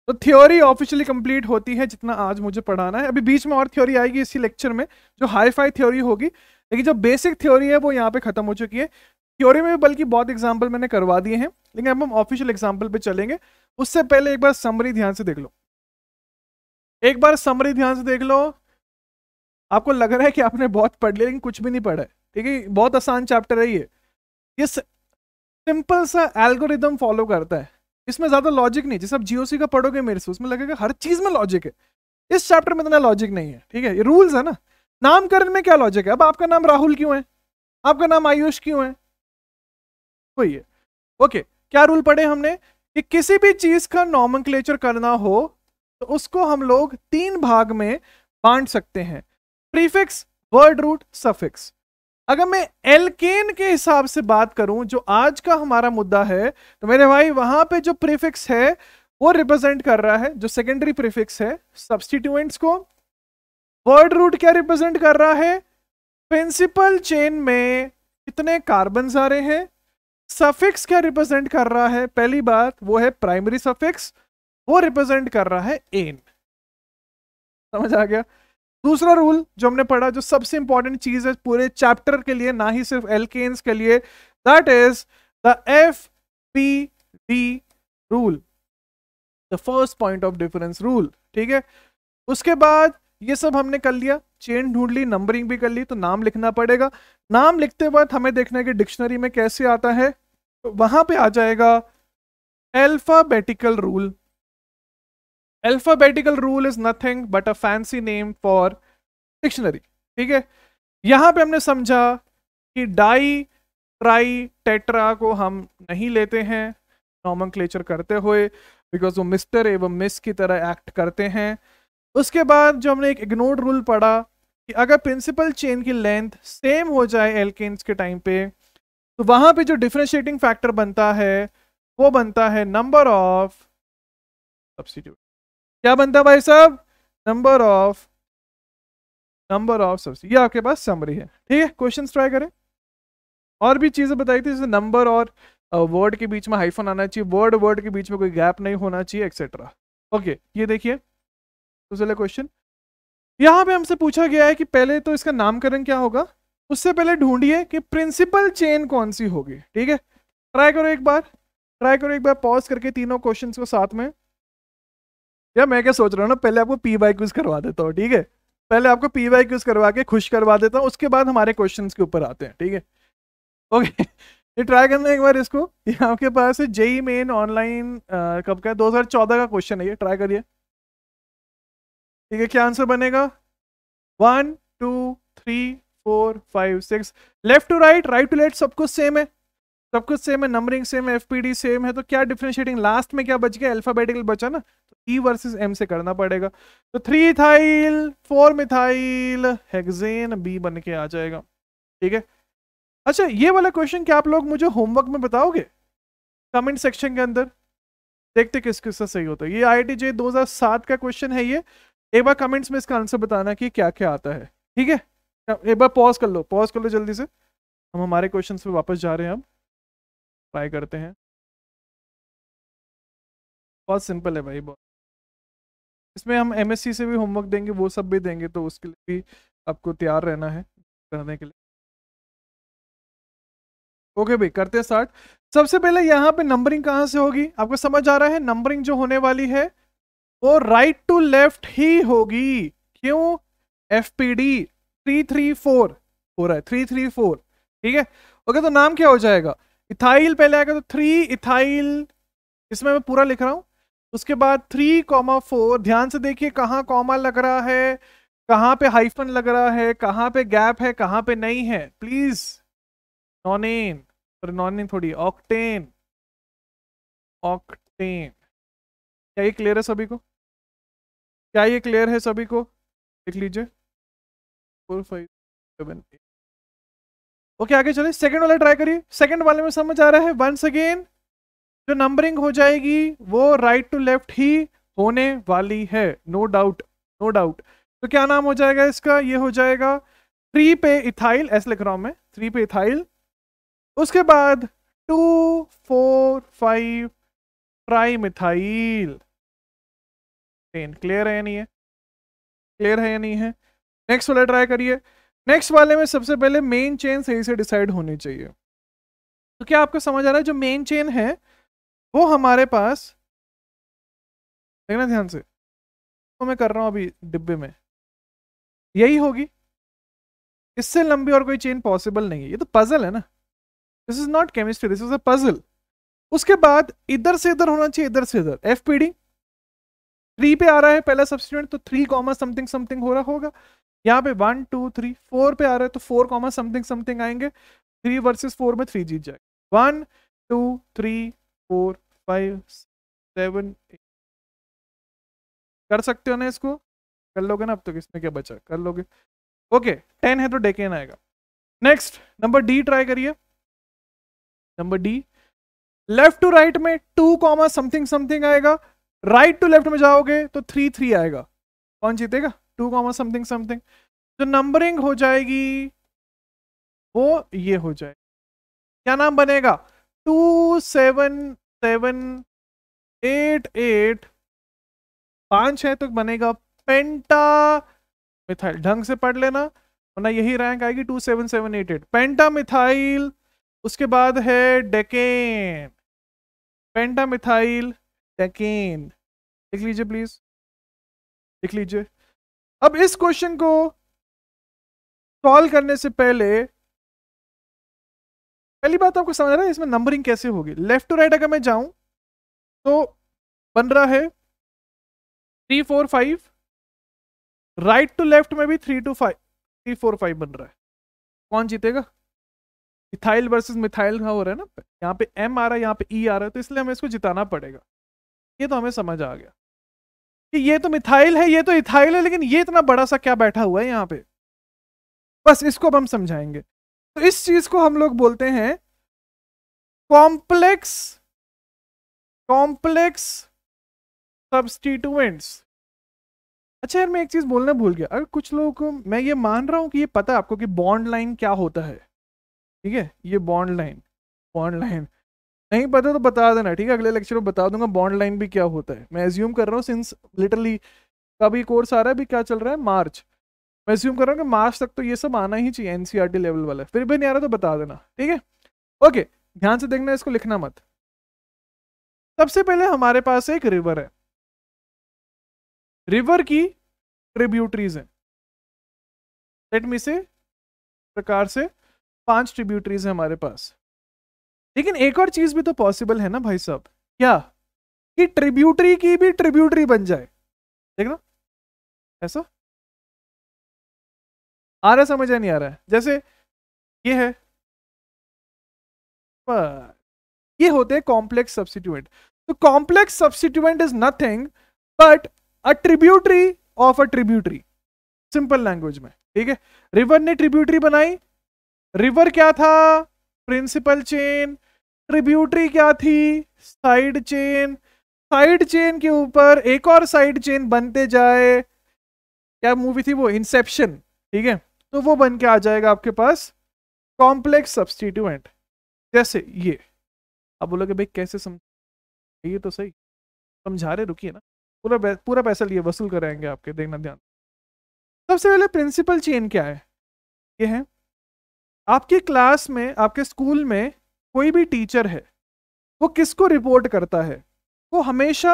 तो theory officially complete होती है जितना आज मुझे पढ़ाना है अभी बीच में और थ्योरी आएगी इसी लेक्चर में जो हाई फाई थ्योरी होगी लेकिन जो बेसिक थ्योरी है वो यहाँ पे खत्म हो चुकी है थ्योरी में बल्कि बहुत एग्जाम्पल मैंने करवा दिए हैं लेकिन अब हम ऑफिशियल एग्जाम्पल पे चलेंगे उससे पहले एक बार समरी ध्यान से देख लो एक बार समरी ध्यान से देख लो आपको लग रहा है कि आपने बहुत पढ़ लिया लेकिन कुछ भी नहीं पढ़ा है ठीक है बहुत आसान चैप्टर है ये ये सिंपल सा एल्गोरिदम फॉलो करता है इसमें ज्यादा लॉजिक नहीं जैसे आप जीओसी का पढ़ोगे मेरे से उसमें लगेगा हर चीज में लॉजिक है इस चैप्टर में इतना लॉजिक नहीं है ठीक है ये रूल्स है ना नामकरण में क्या लॉजिक है अब आपका नाम राहुल क्यों है आपका नाम आयुष क्यों है वही है ओके क्या रूल पढ़े हमने कि किसी भी चीज का नॉमन करना हो तो उसको हम लोग तीन भाग में बांट सकते हैं प्रीफिक्स वर्ड रूट सफिक्स अगर मैं एलकेन के हिसाब से बात करूं जो आज का हमारा मुद्दा है तो मेरे भाई वहां पे जो प्रीफिक्स है वो रिप्रेजेंट कर रहा है जो सेकेंडरी प्रीफिक्स है सब्सटीट्यूएंट्स को वर्ड रूट क्या रिप्रेजेंट कर रहा है प्रिंसिपल चेन में कितने कार्बन आ रहे हैं सफिक्स क्या रिप्रेजेंट कर रहा है पहली बात वो है प्राइमरी सफिक्स वो रिप्रेजेंट कर रहा है एन समझ आ गया दूसरा रूल जो हमने पढ़ा जो सबसे इंपॉर्टेंट चीज है पूरे चैप्टर के लिए ना ही सिर्फ एल्केन्स के लिए that is the F P D rule the first point of difference rule ठीक है उसके बाद ये सब हमने कर लिया चेन ढूंढ ली नंबरिंग भी कर ली तो नाम लिखना पड़ेगा नाम लिखते वक्त हमें देखना है कि डिक्शनरी में कैसे आता है तो वहां पे आ जाएगा alphabetical rule alphabetical rule is nothing but a fancy name for dictionary ठीक है यहां पे हमने समझा कि डाई ट्राई टेट्रा को हम नहीं लेते हैं नॉमन करते हुए बिकॉज वो मिस्टर एवं मिस की तरह एक्ट करते हैं उसके बाद जो हमने एक इग्नोर्ड रूल पढ़ा कि अगर प्रिंसिपल चेन की लेंथ सेम हो जाए एल्केन्स के टाइम पे तो वहाँ पे जो डिफ्रेंशिएटिंग फैक्टर बनता है वो बनता है नंबर ऑफ सब्सिट्यूट क्या बनता है भाई साहब number of number of subs ये आपके पास समरी है ठीक है क्वेश्चन ट्राई करें और भी चीज़ें बताई थी जैसे नंबर और वर्ड uh, के बीच में हाइफन आना चाहिए वर्ड वर्ड के बीच में कोई गैप नहीं होना चाहिए एक्सेट्रा ओके ये देखिए दूसरा क्वेश्चन यहाँ पे हमसे पूछा गया है कि पहले तो इसका नामकरण क्या होगा उससे पहले ढूंढिए कि प्रिंसिपल चेन कौन सी होगी ठीक है ट्राई करो एक बार ट्राई करो एक बार पॉज करके तीनों क्वेश्चंस को साथ में या मैं क्या सोच रहा हूँ ना पहले आपको पी वाई क्यूज करवा देता हूँ ठीक है पहले आपको पी वाई क्यूज करवा के खुश करवा देता हूँ उसके बाद हमारे क्वेश्चन के ऊपर आते हैं ठीक है ओके ये ट्राई करना एक बार इसको ये आपके पास जेई मेन ऑनलाइन कब का दो हज़ार चौदह का क्वेश्चन है ये ट्राई करिए ठीक है क्या आंसर बनेगा one two three four five six left to right right to left सब कुछ सेम है सब कुछ सेम है नंबरिंग सेम है एफपीडी सेम है तो क्या डिफ्रेंशिएटिंग लास्ट में क्या बच गया अल्फाबेटिकल बचा ना तो ई वर्सेस एम से करना पड़ेगा तो three ethyl four methyl hexane बी बन के आ जाएगा ठीक है अच्छा ये वाला क्वेश्चन क्या आप लोग मुझे होमवर्क में बताओगे कमेंट सेक्शन के अंदर देखते किस किस सही होता है ये आई टी जे दो का क्वेश्चन है ये एक बार कमेंट्स में इसका आंसर बताना कि क्या क्या आता है ठीक है एक बार पॉज कर लो पॉज कर लो जल्दी से हम हमारे क्वेश्चन पे वापस जा रहे हैं हम ट्राई करते हैं बहुत सिंपल है भाई बहुत इसमें हम एम से भी होमवर्क देंगे वो सब भी देंगे तो उसके लिए भी आपको तैयार रहना है करने के लिए ओके भाई करते हैं स्टार्ट सबसे पहले यहाँ पे नंबरिंग कहाँ से होगी आपको समझ आ रहा है नंबरिंग जो होने वाली है वो राइट टू लेफ्ट ही होगी क्यों F P D three three four हो रहा है थ्री थ्री फोर ठीक है ओके तो नाम क्या हो जाएगा इथाइल पहले आएगा तो थ्री इथाइल इसमें मैं पूरा लिख रहा हूँ उसके बाद थ्री कॉमा फोर ध्यान से देखिए कहाँ कॉमा लग रहा है कहाँ पे हाइफन लग रहा है कहाँ पे गैप है कहाँ पे नहीं है प्लीज नॉनेन सॉरी नॉनेन थोड़ी ऑक्टेन ऑक्टेन क्या ये क्लियर है सभी को क्या ये क्लियर है सभी को लिख लीजिए four five seven eight okay आगे चले सेकंड वाला ट्राई करिए सेकंड वाले में समझ आ रहा है वंस अगेन जो नंबरिंग हो जाएगी वो राइट टू लेफ्ट ही होने वाली है नो डाउट नो डाउट तो क्या नाम हो जाएगा इसका ये हो जाएगा थ्री पे इथाइल ऐसे लिख रहा हूं मैं थ्री पे इथाइल उसके बाद two four five prime ethyl clear है या नहीं है क्लियर है या नहीं है नेक्स्ट वाला ट्राई करिए नेक्स्ट वाले में सबसे पहले मेन चेन सही से डिसाइड होनी चाहिए तो क्या आपको समझ आ रहा है जो मेन चेन है वो हमारे पास देखना ध्यान से तो मैं कर रहा हूं अभी डिब्बे में यही होगी इससे लंबी और कोई चेन पॉसिबल नहीं है ये तो पजल है ना this is not chemistry this is a puzzle उसके बाद इधर से इधर होना चाहिए इधर से इधर एफ पी डी थ्री पे आ रहा है पहला सब्सिट्यूएंट तो थ्री कॉमा समथिंग समथिंग हो रहा होगा यहाँ पे वन टू थ्री फोर पे आ रहे तो फोर कॉमा समथिंग समथिंग आएंगे थ्री वर्सेस फोर में थ्री जीत जाएगा one two three four five seven eight कर सकते हो ना इसको कर लोगे ना अब तो इसमें क्या बचा कर लोगे ओके टेन है तो डेकेन आएगा नेक्स्ट नंबर डी ट्राई करिए number D left to right में टू कॉमा समथिंग समथिंग आएगा राइट टू लेफ्ट में जाओगे तो थ्री थ्री आएगा कौन जीतेगा टू कॉमा समथिंग समथिंग जो नंबरिंग हो जाएगी वो ये हो जाएगी क्या नाम बनेगा two seven seven eight eight पांच है तो बनेगा पेंटा मिथाइल ढंग से पढ़ लेना वरना यही रैंक आएगी two seven seven eight eight penta methyl उसके बाद है डेकेन पेंटा मिथाइल डेकेन लिख लीजिए प्लीज लिख लीजिए अब इस क्वेश्चन को सॉल्व करने से पहले पहली बात तो आपको समझ रहा है इसमें नंबरिंग कैसे होगी लेफ्ट टू राइट अगर मैं जाऊं तो बन रहा है three four five right to left में भी three two five three four five बन रहा है कौन जीतेगा इथाइल वर्सेस मिथाइल का हो रहा है ना यहाँ पे एम आ रहा है यहाँ पे ई e आ रहा है तो इसलिए हमें इसको जिताना पड़ेगा ये तो हमें समझ आ गया कि ये तो मिथाइल है ये तो इथाइल है लेकिन ये इतना बड़ा सा क्या बैठा हुआ है यहाँ पे बस इसको अब हम समझाएंगे तो इस चीज को हम लोग बोलते हैं कॉम्प्लेक्स कॉम्प्लेक्स सब्सटीटूएंट्स अच्छा यार मैं एक चीज बोलना भूल गया अगर कुछ लोगों को मैं ये मान रहा हूं कि ये पता है आपको कि बॉन्ड लाइन क्या होता है ठीक है ये बॉन्ड लाइन बॉन्ड लाइन नहीं पता तो बता देना ठीक है अगले लेक्चर में बता दूंगा बॉन्ड लाइन भी क्या होता है मैं एज्यूम कर रहा हूँ सिंस लिटरली का कोर्स आ रहा है अभी क्या चल रहा है मार्च मैं एज्यूम कर रहा हूँ कि मार्च तक तो ये सब आना ही चाहिए एनसीईआरटी लेवल e वाला फिर भी नहीं आ रहा तो बता देना ठीक है ओके ध्यान से देखना इसको लिखना मत सबसे पहले हमारे पास एक रिवर है रिवर की ट्रिब्यूटरीज है लेट मी से प्रकार से पांच ट्रिब्यूटरीज है हमारे पास लेकिन एक और चीज भी तो पॉसिबल है ना भाई साहब क्या कि ट्रिब्यूटरी की भी ट्रिब्यूटरी बन जाए देखना ऐसा आ रहा समझ नहीं आ रहा है जैसे ये है ये होते हैं कॉम्प्लेक्स सब्सिट्यूएंट तो complex substituent is nothing but a tributary of a tributary simple language में ठीक है रिवर ने ट्रिब्यूटरी बनाई रिवर क्या था प्रिंसिपल चेन ट्रिब्यूटरी क्या थी साइड चेन साइड चेन के ऊपर एक और साइड चेन बनते जाए क्या मूवी थी वो इंसेप्शन ठीक है तो वो बन के आ जाएगा आपके पास कॉम्प्लेक्स सब्सटीट्यूएंट जैसे ये अब बोलोगे भाई कैसे समझ ये तो सही समझा रहे रुकिए ना पूरा पूरा पैसा लिए वसूल कराएंगे आपके देखना ध्यान सबसे पहले प्रिंसिपल चेन क्या है ये है आपकी क्लास में आपके स्कूल में कोई भी टीचर है वो किसको रिपोर्ट करता है वो हमेशा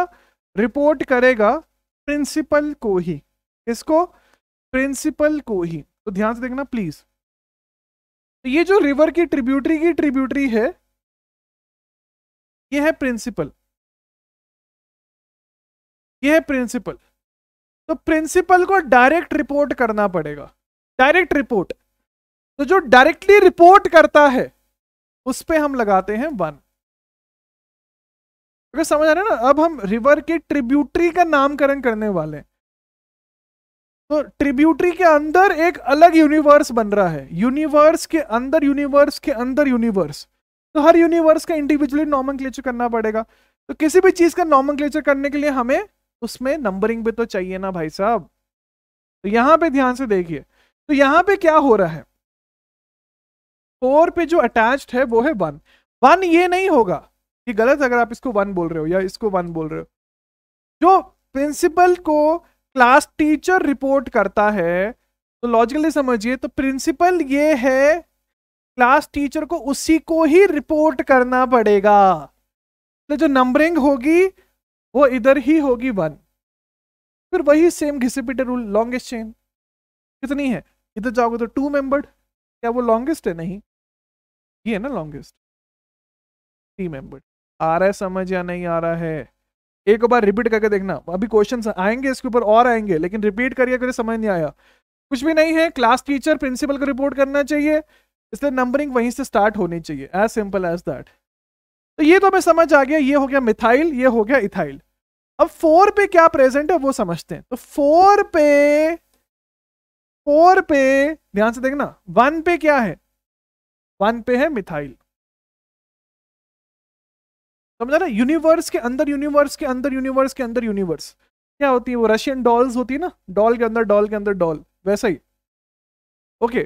रिपोर्ट करेगा प्रिंसिपल को ही इसको प्रिंसिपल को ही तो ध्यान से देखना प्लीज तो ये जो रिवर की ट्रिब्यूटरी की ट्रिब्यूटरी है ये है प्रिंसिपल ये है प्रिंसिपल तो प्रिंसिपल को डायरेक्ट रिपोर्ट करना पड़ेगा डायरेक्ट रिपोर्ट तो जो डायरेक्टली रिपोर्ट करता है उस पर हम लगाते हैं वन अगर समझ आ रहा है ना अब हम रिवर के ट्रिब्यूटरी का नामकरण करने वाले तो ट्रिब्यूटरी के अंदर एक अलग यूनिवर्स बन रहा है यूनिवर्स के अंदर यूनिवर्स के अंदर यूनिवर्स तो हर यूनिवर्स का इंडिविजुअली नॉमन करना पड़ेगा तो किसी भी चीज का नॉमन करने के लिए हमें उसमें नंबरिंग भी तो चाहिए ना भाई साहब तो यहां पे ध्यान से देखिए तो यहां पे क्या हो रहा है फोर पे जो अटैच्ड है वो है वन वन ये नहीं होगा ये गलत अगर आप इसको वन बोल रहे हो या इसको वन बोल रहे हो जो प्रिंसिपल को क्लास टीचर रिपोर्ट करता है तो लॉजिकली समझिए तो प्रिंसिपल ये है क्लास टीचर को उसी को ही रिपोर्ट करना पड़ेगा तो जो नंबरिंग होगी वो इधर ही होगी वन फिर वही सेम घिसे रूल लॉन्गेस्ट चेन कितनी है इधर जाओगे तो टू मेंबर्ड क्या वो लॉन्गेस्ट है नहीं ये है ना लॉन्गेस्ट थ्री मेंबर आ रहा है समझ या नहीं आ रहा है एक बार रिपीट करके देखना अभी क्वेश्चन आएंगे इसके ऊपर और आएंगे लेकिन रिपीट करिए करिए समझ नहीं आया कुछ भी नहीं है क्लास टीचर प्रिंसिपल को रिपोर्ट करना चाहिए इसलिए नंबरिंग वहीं से स्टार्ट होनी चाहिए एज सिंपल एज दैट तो ये तो हमें समझ आ गया ये हो गया मिथाइल ये हो गया इथाइल अब फोर पे क्या प्रेजेंट है वो समझते हैं तो फोर पे फोर पे ध्यान से देखना वन पे क्या है वन पे है मिथाइल समझा ना यूनिवर्स के अंदर यूनिवर्स के अंदर यूनिवर्स के अंदर यूनिवर्स क्या होती है वो रशियन डॉल्स होती है ना डॉल के अंदर डॉल के अंदर डॉल वैसा ही ओके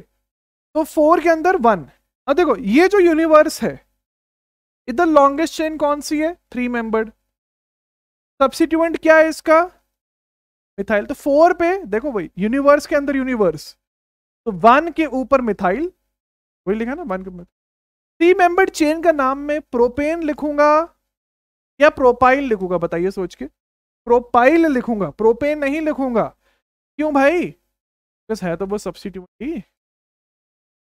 तो फोर के अंदर वन अब देखो ये जो यूनिवर्स है इधर लॉन्गेस्ट चेन कौन सी है थ्री मेंबर्ड सब्सिट्यूएंट क्या है इसका मिथाइल तो फोर पे देखो भाई यूनिवर्स के अंदर यूनिवर्स तो वन के ऊपर मिथाइल वही लिखा ना वन के थ्री मेंबर चेन का नाम में प्रोपेन लिखूंगा या प्रोपाइल लिखूंगा बताइए सोच के प्रोपाइल लिखूंगा प्रोपेन नहीं लिखूंगा क्यों भाई बस है तो वो सब्सिट्यूट ही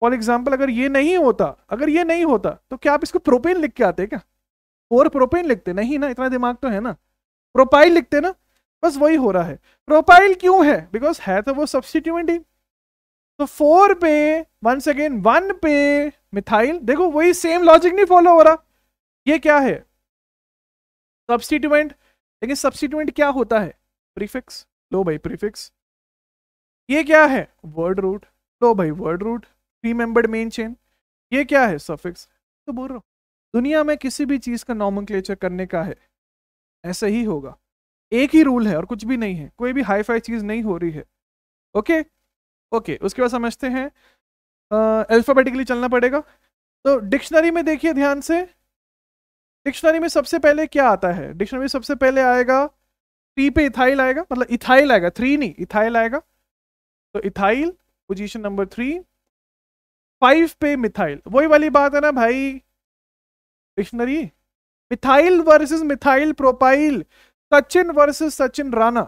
फॉर एग्जाम्पल अगर ये नहीं होता अगर ये नहीं होता तो क्या आप इसको प्रोपेन लिख के आते क्या और प्रोपेन लिखते नहीं ना इतना दिमाग तो है ना प्रोपाइल लिखते ना बस वही हो रहा है प्रोपाइल क्यों है बिकॉज है तो वो सब्सिट्यूएंट ही तो फोर पे वंस अगेन वन पे मिथाइल देखो वही सेम लॉजिक नहीं फॉलो हो रहा ये क्या है सब्सटीट्यूएंट लेकिन सब्सटीट्यूएंट क्या होता है प्रीफिक्स लो भाई प्रीफिक्स ये क्या है वर्ड रूट लो भाई word root three membered main chain ये क्या है सफिक्स तो बोल रहा हूँ दुनिया में किसी भी चीज़ का नॉमन करने का है ऐसे ही होगा एक ही रूल है और कुछ भी नहीं है कोई भी हाई फाई चीज़ नहीं हो रही है ओके okay? ओके okay, उसके बाद समझते हैं अल्फ़ाबेटिकली चलना पड़ेगा तो डिक्शनरी में देखिए ध्यान से डिक्शनरी में सबसे पहले क्या आता है डिक्शनरी में सबसे पहले आएगा टी पे इथाइल आएगा मतलब इथाइल आएगा थ्री नहीं इथाइल आएगा तो ethyl position number three five पे मिथाइल वही वाली बात है ना भाई dictionary methyl versus methyl propyl Sachin versus Sachin Rana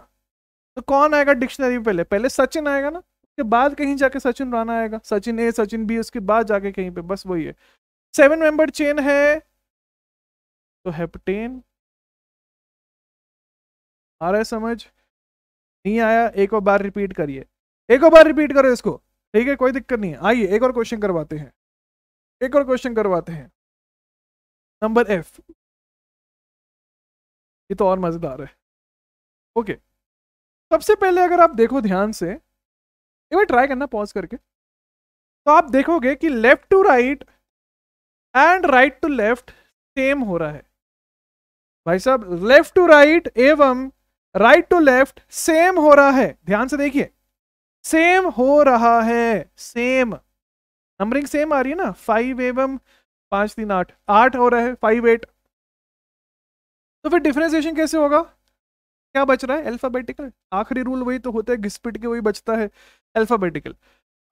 तो कौन आएगा डिक्शनरी पहले पहले सचिन आएगा ना उसके बाद कहीं जाके सचिन राणा आएगा सचिन ए सचिन बी उसके बाद जाके कहीं पे बस वही है सेवन मेंबर चेन है तो हेप्टेन आ रहा है समझ नहीं आया एक और बार रिपीट करिए एक और बार रिपीट करो इसको ठीक है कोई दिक्कत नहीं आइए एक और क्वेश्चन करवाते हैं एक और क्वेश्चन करवाते हैं नंबर एफ ये तो और मजेदार है ओके सबसे पहले अगर आप देखो ध्यान से एक बार ट्राई करना पॉज करके तो आप देखोगे कि left to right and right to left same हो रहा है भाई साहब लेफ्ट टू राइट एवं राइट टू लेफ्ट सेम हो रहा है ध्यान से देखिए सेम हो रहा है सेम नंबरिंग सेम आ रही है ना फाइव एवं पांच तीन आठ आठ हो रहा है फाइव एट तो फिर डिफ्रेंसिएशन कैसे होगा क्या बच रहा है अल्फाबेटिकल आखिरी रूल वही तो होता है घिसपिट के वही बचता है अल्फाबेटिकल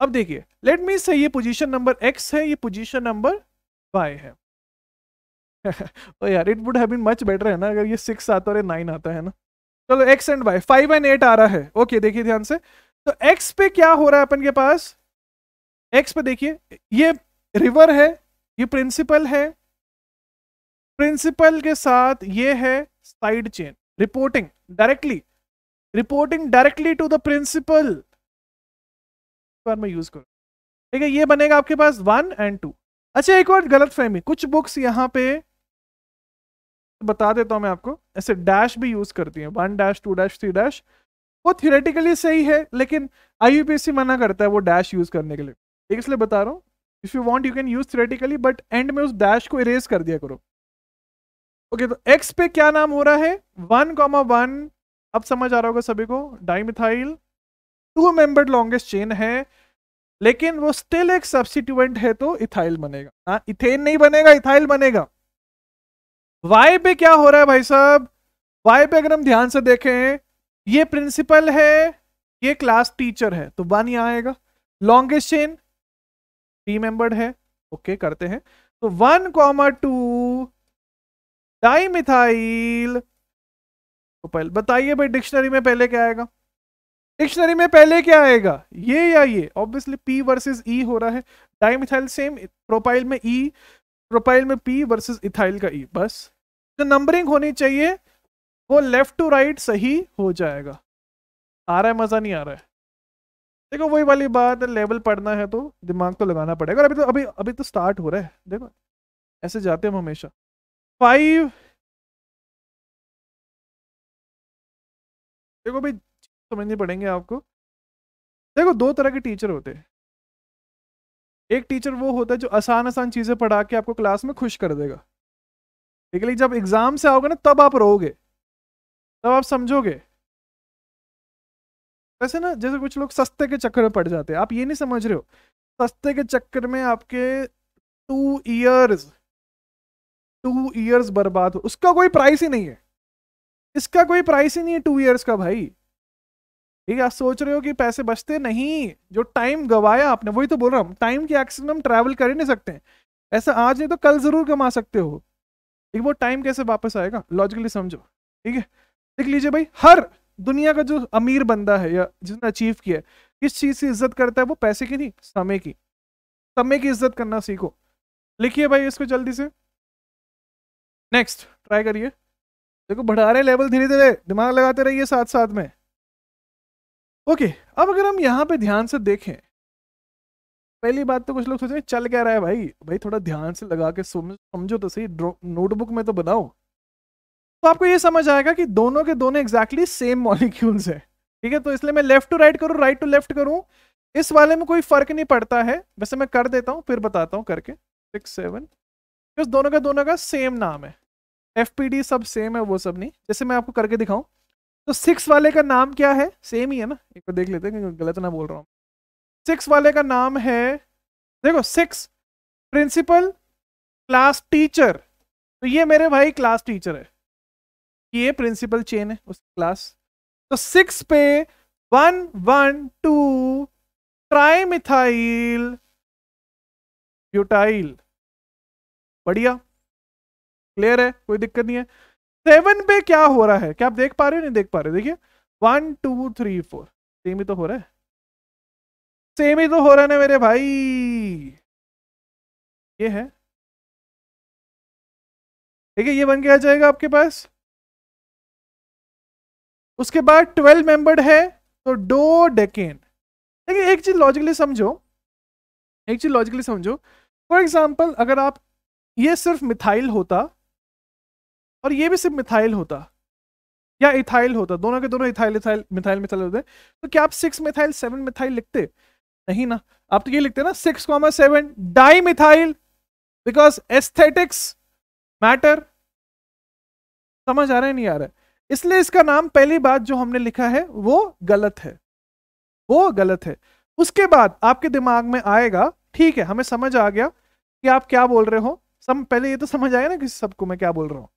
अब देखिए लेट मीन से ये पोजीशन नंबर एक्स है ये पोजीशन नंबर वाई है तो यार it would have been much better है ना अगर ये सिक्स आता और ये नाइन आता है ना चलो X and Y five and eight आ रहा है ओके देखिए ध्यान से तो एक्स पे क्या हो रहा है अपन के पास एक्स पे देखिए ये रिवर है ये प्रिंसिपल है प्रिंसिपल के साथ ये है side chain reporting directly reporting directly to the principal बार में यूज करो ठीक है ये बनेगा आपके पास वन एंड टू अच्छा एक और गलत फहमी कुछ बुक्स यहाँ पे बता देता हूं मैं आपको ऐसे डैश भी यूज करती है one dash two dash three dash वो थियोरेटिकली सही है लेकिन आई मना करता है वो डैश यूज करने के लिए इसलिए बता रहा हूँ if you want you can use theoretically but end में उस डैश को इरेज कर दिया करो ओके तो एक्स पे क्या नाम हो रहा है वन कॉमा वन अब समझ आ रहा होगा सभी को dimethyl two member longest chain है लेकिन वो स्टिल एक सब्सिट्यूएंट है तो इथाइल बनेगा हाँ इथेन नहीं बनेगा इथाइल बनेगा वाई पे क्या हो रहा है भाई साहब वाई पे अगर हम ध्यान से देखें ये प्रिंसिपल है ये क्लास टीचर है तो वन यहाँ आएगा लॉन्गेस्ट चेन टी मेंबर्ड है ओके करते हैं तो वन कॉमा टू डाईमिथाइल तो पहले बताइए भाई डिक्शनरी में पहले क्या आएगा डिक्शनरी में पहले क्या आएगा ये या ये ऑब्वियसली पी वर्सेस ई हो रहा है मिथाइल सेम प्रोफाइल में ई e, प्रोफाइल में पी वर्सेस इथाइल का ई e, बस जो नंबरिंग होनी चाहिए वो लेफ्ट टू राइट सही हो जाएगा आ रहा है मज़ा नहीं आ रहा है देखो वही वाली बात लेवल पढ़ना है तो दिमाग तो लगाना पड़ेगा अभी तो अभी अभी तो स्टार्ट हो रहा है देखो ऐसे जाते हम हमेशा फाइव देखो भाई समझने पड़ेंगे आपको देखो दो तरह के टीचर होते हैं एक टीचर वो होता है जो आसान आसान चीज़ें पढ़ा के आपको क्लास में खुश कर देगा है जब एग्ज़ाम से आओगे ना तब आप रोगे तब आप समझोगे वैसे ना जैसे कुछ लोग सस्ते के चक्कर में पड़ जाते हैं आप ये नहीं समझ रहे हो सस्ते के चक्कर में आपके टू ईयर्स टू ईयर्स बर्बाद हो उसका कोई प्राइस ही नहीं है इसका कोई प्राइस ही नहीं है टू ईयर्स का भाई ठीक है आप सोच रहे हो कि पैसे बचते नहीं जो टाइम गवाया आपने वही तो बोल रहा हूँ टाइम के एक्सेस में हम ट्रैवल कर ही नहीं सकते हैं ऐसा आज नहीं तो कल जरूर कमा सकते हो ठीक वो टाइम कैसे वापस आएगा लॉजिकली समझो ठीक है देख लीजिए भाई हर दुनिया का जो अमीर बंदा है या जिसने अचीव किया है किस चीज़ की इज्जत करता है वो पैसे की नहीं समय की समय की इज्जत करना सीखो लिखिए भाई इसको जल्दी से नेक्स्ट ट्राई करिए देखो बढ़ा रहे लेवल धीरे धीरे दिमाग लगाते रहिए साथ साथ में ओके अब अगर हम यहाँ पे ध्यान से देखें पहली बात तो कुछ लोग सोचते हैं चल क्या रहा है भाई भाई थोड़ा ध्यान से लगा के समझो तो सही नोटबुक में तो बनाओ तो आपको ये समझ आएगा कि दोनों के दोनों एग्जैक्टली सेम मॉलिक्यूल्स हैं ठीक है तो इसलिए मैं लेफ्ट टू राइट करूँ राइट टू लेफ्ट करूँ इस वाले में कोई फर्क नहीं पड़ता है वैसे मैं कर देता हूँ फिर बताता हूँ करके सिक्स सेवन दोनों का दोनों का सेम नाम है एफ सब सेम है वो सब नहीं जैसे मैं आपको करके दिखाऊं तो सिक्स वाले का नाम क्या है सेम ही है ना एक बार देख लेते हैं गलत ना बोल रहा हूँ सिक्स वाले का नाम है देखो सिक्स प्रिंसिपल क्लास टीचर तो ये मेरे भाई क्लास टीचर है ये प्रिंसिपल चेन है उस क्लास तो सिक्स पे one one two trimethyl butyl बढ़िया क्लियर है कोई दिक्कत नहीं है सेवन पे क्या हो रहा है क्या आप देख पा रहे हो नहीं देख पा रहे हो देखिए one two three four same ही तो हो रहा है सेम ही तो हो रहा है ना मेरे भाई ये है ठीक है ये बन के आ जाएगा आपके पास उसके बाद ट्वेल्व मेंबर्ड है तो डो डेकेन देखिए एक चीज लॉजिकली समझो एक चीज लॉजिकली समझो फॉर एग्जाम्पल अगर आप ये सिर्फ मिथाइल होता और ये भी सिर्फ मिथाइल होता या इथाइल होता दोनों के दोनों इथाइल इथाइल मिथाइल मिथाइल होते तो क्या आप सिक्स मिथाइल सेवन मिथाइल लिखते नहीं ना आप तो ये लिखते ना six comma seven dimethyl because aesthetics matter समझ आ रहा है नहीं आ रहा है इसलिए इसका नाम पहली बात जो हमने लिखा है वो गलत है वो गलत है उसके बाद आपके दिमाग में आएगा ठीक है हमें समझ आ गया कि आप क्या बोल रहे हो सब पहले ये तो समझ आया ना किसी सबको मैं क्या बोल रहा हूँ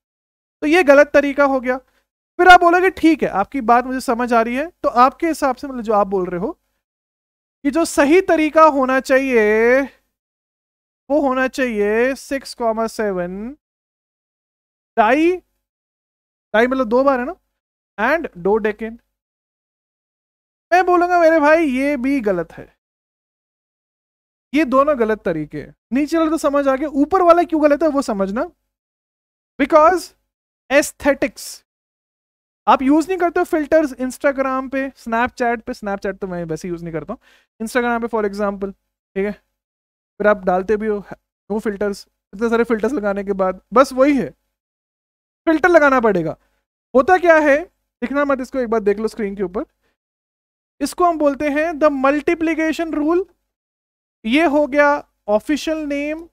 तो ये गलत तरीका हो गया फिर आप बोलोगे ठीक है आपकी बात मुझे समझ आ रही है तो आपके हिसाब से मतलब जो आप बोल रहे हो कि जो सही तरीका होना चाहिए वो होना चाहिए six comma seven di di मतलब दो बार है ना एंड डो डेकेंड मैं बोलूंगा मेरे भाई ये भी गलत है ये दोनों गलत तरीके नीचे वाले तो समझ आ गए ऊपर वाला क्यों गलत है वो समझना बिकॉज एस्थेटिक्स आप यूज नहीं करते हो फिल्टर्स इंस्टाग्राम पे स्नैपचैट पे स्नैपचैट तो मैं वैसे यूज नहीं करता हूँ इंस्टाग्राम पे फॉर एग्जाम्पल ठीक है फिर आप डालते भी हो नो फिल्टर्स इतने सारे फिल्टर्स लगाने के बाद बस वही है फिल्टर लगाना पड़ेगा होता क्या है दिखना मत इसको एक बार देख लो स्क्रीन के ऊपर इसको हम बोलते हैं द मल्टीप्लीकेशन रूल ये हो गया ऑफिशियल नेम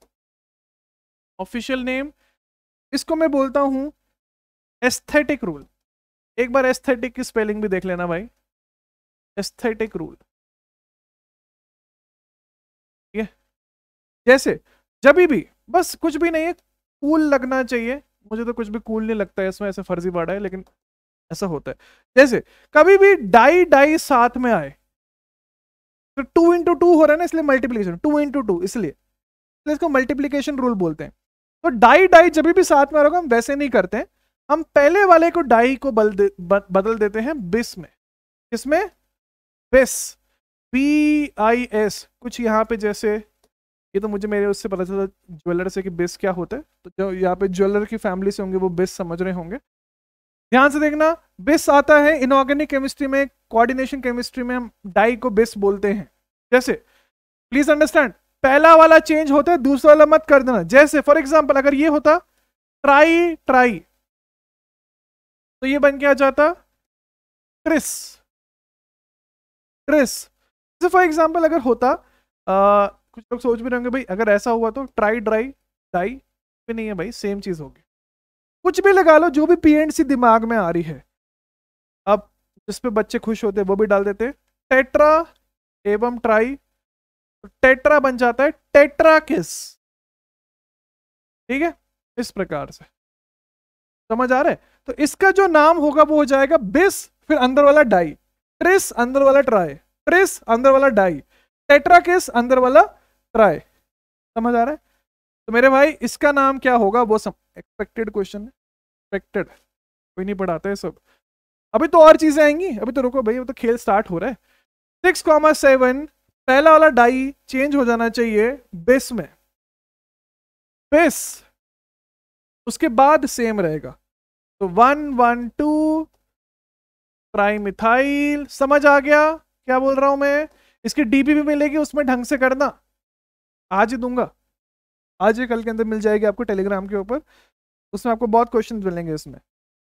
ऑफिशियल नेम इसको मैं बोलता हूं एस्थेटिक रूल एक बार एस्थेटिक की स्पेलिंग भी देख लेना भाई एस्थेटिक रूल ठीक है जैसे जब भी बस कुछ भी नहीं है कूल लगना चाहिए मुझे तो कुछ भी कूल नहीं लगता है इसमें ऐसे फर्जी बाड़ा है लेकिन ऐसा होता है जैसे कभी भी डाई डाई साथ में आए तो टू इंटू टू हो रहा है ना इसलिए मल्टीप्लीकेशन टू इंटू टू इसलिए इसको मल्टीप्लीकेशन रूल बोलते हैं तो डाई डाई जब भी साथ में आ रहा हम वैसे नहीं करते हैं हम पहले वाले को डाई को बल दे, ब, बदल देते हैं बिस में इसमें बिस बी आई एस कुछ यहाँ पे जैसे ये तो मुझे मेरे उससे पता चला ज्वेलर से कि बिस क्या होता है तो जो यहाँ पे ज्वेलर की फैमिली से होंगे वो बिस समझ रहे होंगे ध्यान से देखना बिस आता है इनऑर्गेनिक केमिस्ट्री में कोऑर्डिनेशन केमिस्ट्री में हम डाई को बिस बोलते हैं जैसे प्लीज अंडरस्टैंड पहला वाला चेंज होता है दूसरा वाला मत कर देना जैसे फॉर एग्जाम्पल अगर ये होता ट्राई ट्राई तो ये बन के आ जाता क्रिस क्रिस जैसे फॉर एग्जाम्पल अगर होता आ, कुछ लोग सोच भी रहे होंगे भाई अगर ऐसा हुआ तो ट्राई ड्राई डाई भी नहीं है भाई सेम चीज़ होगी कुछ भी लगा लो जो भी पी एंड सी दिमाग में आ रही है अब जिस पे बच्चे खुश होते वो भी डाल देते टेट्रा एवं ट्राई तो टेट्रा बन जाता है टेट्रा किस ठीक है इस प्रकार से समझ आ रहा है तो इसका जो नाम होगा वो हो जाएगा बिस फिर अंदर वाला डाई ट्रिस अंदर वाला ट्राई ट्रिस अंदर वाला डाई टेट्राकिस अंदर वाला ट्राई समझ आ रहा है तो मेरे भाई इसका नाम क्या होगा वो सब एक्सपेक्टेड क्वेश्चन है एक्सपेक्टेड कोई नहीं पढ़ाते है सब अभी तो और चीज़ें आएंगी अभी तो रुको भाई वो तो खेल स्टार्ट हो रहा है सिक्स कॉमा सेवन पहला वाला डाई चेंज हो जाना चाहिए बेस में बेस उसके बाद सेम रहेगा तो one one two prime methyl समझ आ गया क्या बोल रहा हूं मैं इसकी डीपी भी मिलेगी उसमें ढंग से करना आज ही दूंगा आज ही कल के अंदर मिल जाएगी आपको टेलीग्राम के ऊपर उसमें आपको बहुत क्वेश्चन मिलेंगे इसमें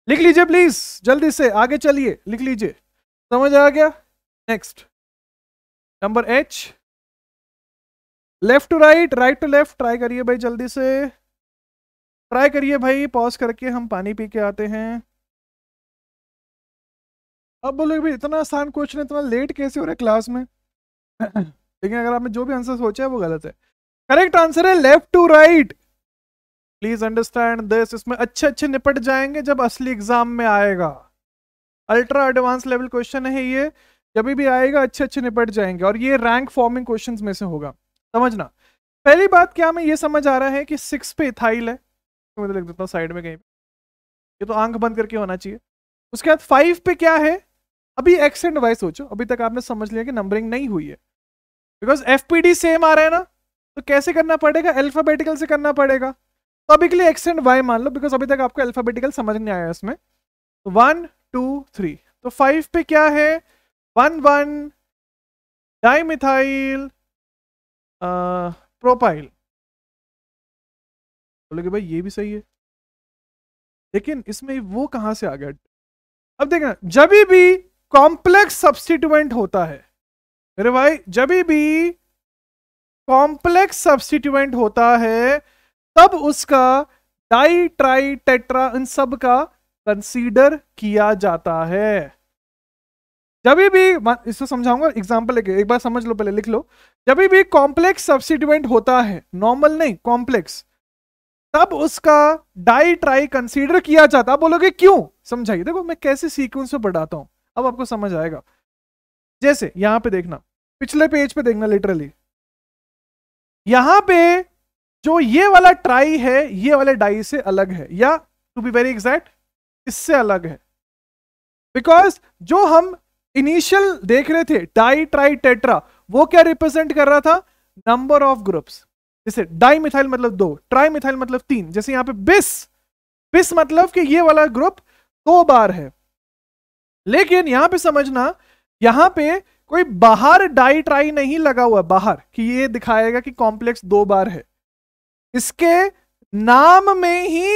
लिख लीजिए प्लीज जल्दी से आगे चलिए लिख लीजिए समझ आ गया next number H left to right right to left try करिए भाई जल्दी से ट्राई करिए भाई पॉज करके हम पानी पी के आते हैं अब बोलोगे भाई इतना आसान क्वेश्चन इतना लेट कैसे हो रहा है क्लास में लेकिन अगर आपने जो भी आंसर सोचा है वो गलत है करेक्ट आंसर है left to right please understand this इसमें अच्छे अच्छे निपट जाएंगे जब असली एग्जाम में आएगा अल्ट्रा एडवांस लेवल क्वेश्चन है ये जब भी आएगा अच्छे अच्छे निपट जाएंगे और ये रैंक फॉर्मिंग क्वेश्चन में से होगा समझना पहली बात क्या हमें ये समझ आ रहा है कि सिक्स पे इथाइल है मैं तो लिख देता हूँ साइड में कहीं पे ये तो आंख बंद करके होना चाहिए उसके बाद फाइव पे क्या है अभी एक्स एंड वाई सोचो अभी तक आपने समझ लिया कि नंबरिंग नहीं हुई है बिकॉज एफ सेम आ रहा है ना तो कैसे करना पड़ेगा एल्फाबेटिकल से करना पड़ेगा तो अभी के लिए एक्स एंड वाई मान लो बिकॉज अभी तक आपको एल्फाबेटिकल समझ नहीं आया इसमें वन टू थ्री तो फाइव तो पे क्या है one one dimethyl propyl बोले कि भाई ये भी सही है लेकिन इसमें वो कहां से आ गया अब देखना जब भी कॉम्प्लेक्स सब्सटीट्यूएंट होता है मेरे भाई जब भी कॉम्प्लेक्स सब्सटीट्यूएंट होता है तब उसका डाई ट्राई टेट्रा इन सब का कंसीडर किया जाता है जब भी इसको समझाऊंगा एग्जाम्पल लेके एक बार समझ लो पहले लिख लो जब भी कॉम्प्लेक्स सब्सटीट्यूएंट होता है नॉर्मल नहीं कॉम्प्लेक्स तब उसका डाई ट्राई कंसीडर किया जाता आप बोलोगे क्यों समझाइए देखो मैं कैसे सीक्वेंस में बढ़ाता हूं अब आपको समझ आएगा जैसे यहां पे देखना पिछले पेज पे देखना लिटरली यहां पे जो ये वाला ट्राई है ये वाले डाई से अलग है या टू बी वेरी एग्जैक्ट इससे अलग है बिकॉज जो हम इनिशियल देख रहे थे डाई ट्राई टेट्रा वो क्या रिप्रेजेंट कर रहा था नंबर ऑफ ग्रुप्स जैसे डाई मिथाइल मतलब दो ट्राई मिथाइल मतलब तीन जैसे यहां पे बिस बिस मतलब कि ये वाला ग्रुप दो बार है लेकिन यहां पे समझना यहां पे कोई बाहर डाई ट्राई नहीं लगा हुआ बाहर कि ये दिखाएगा कि कॉम्प्लेक्स दो बार है इसके नाम में ही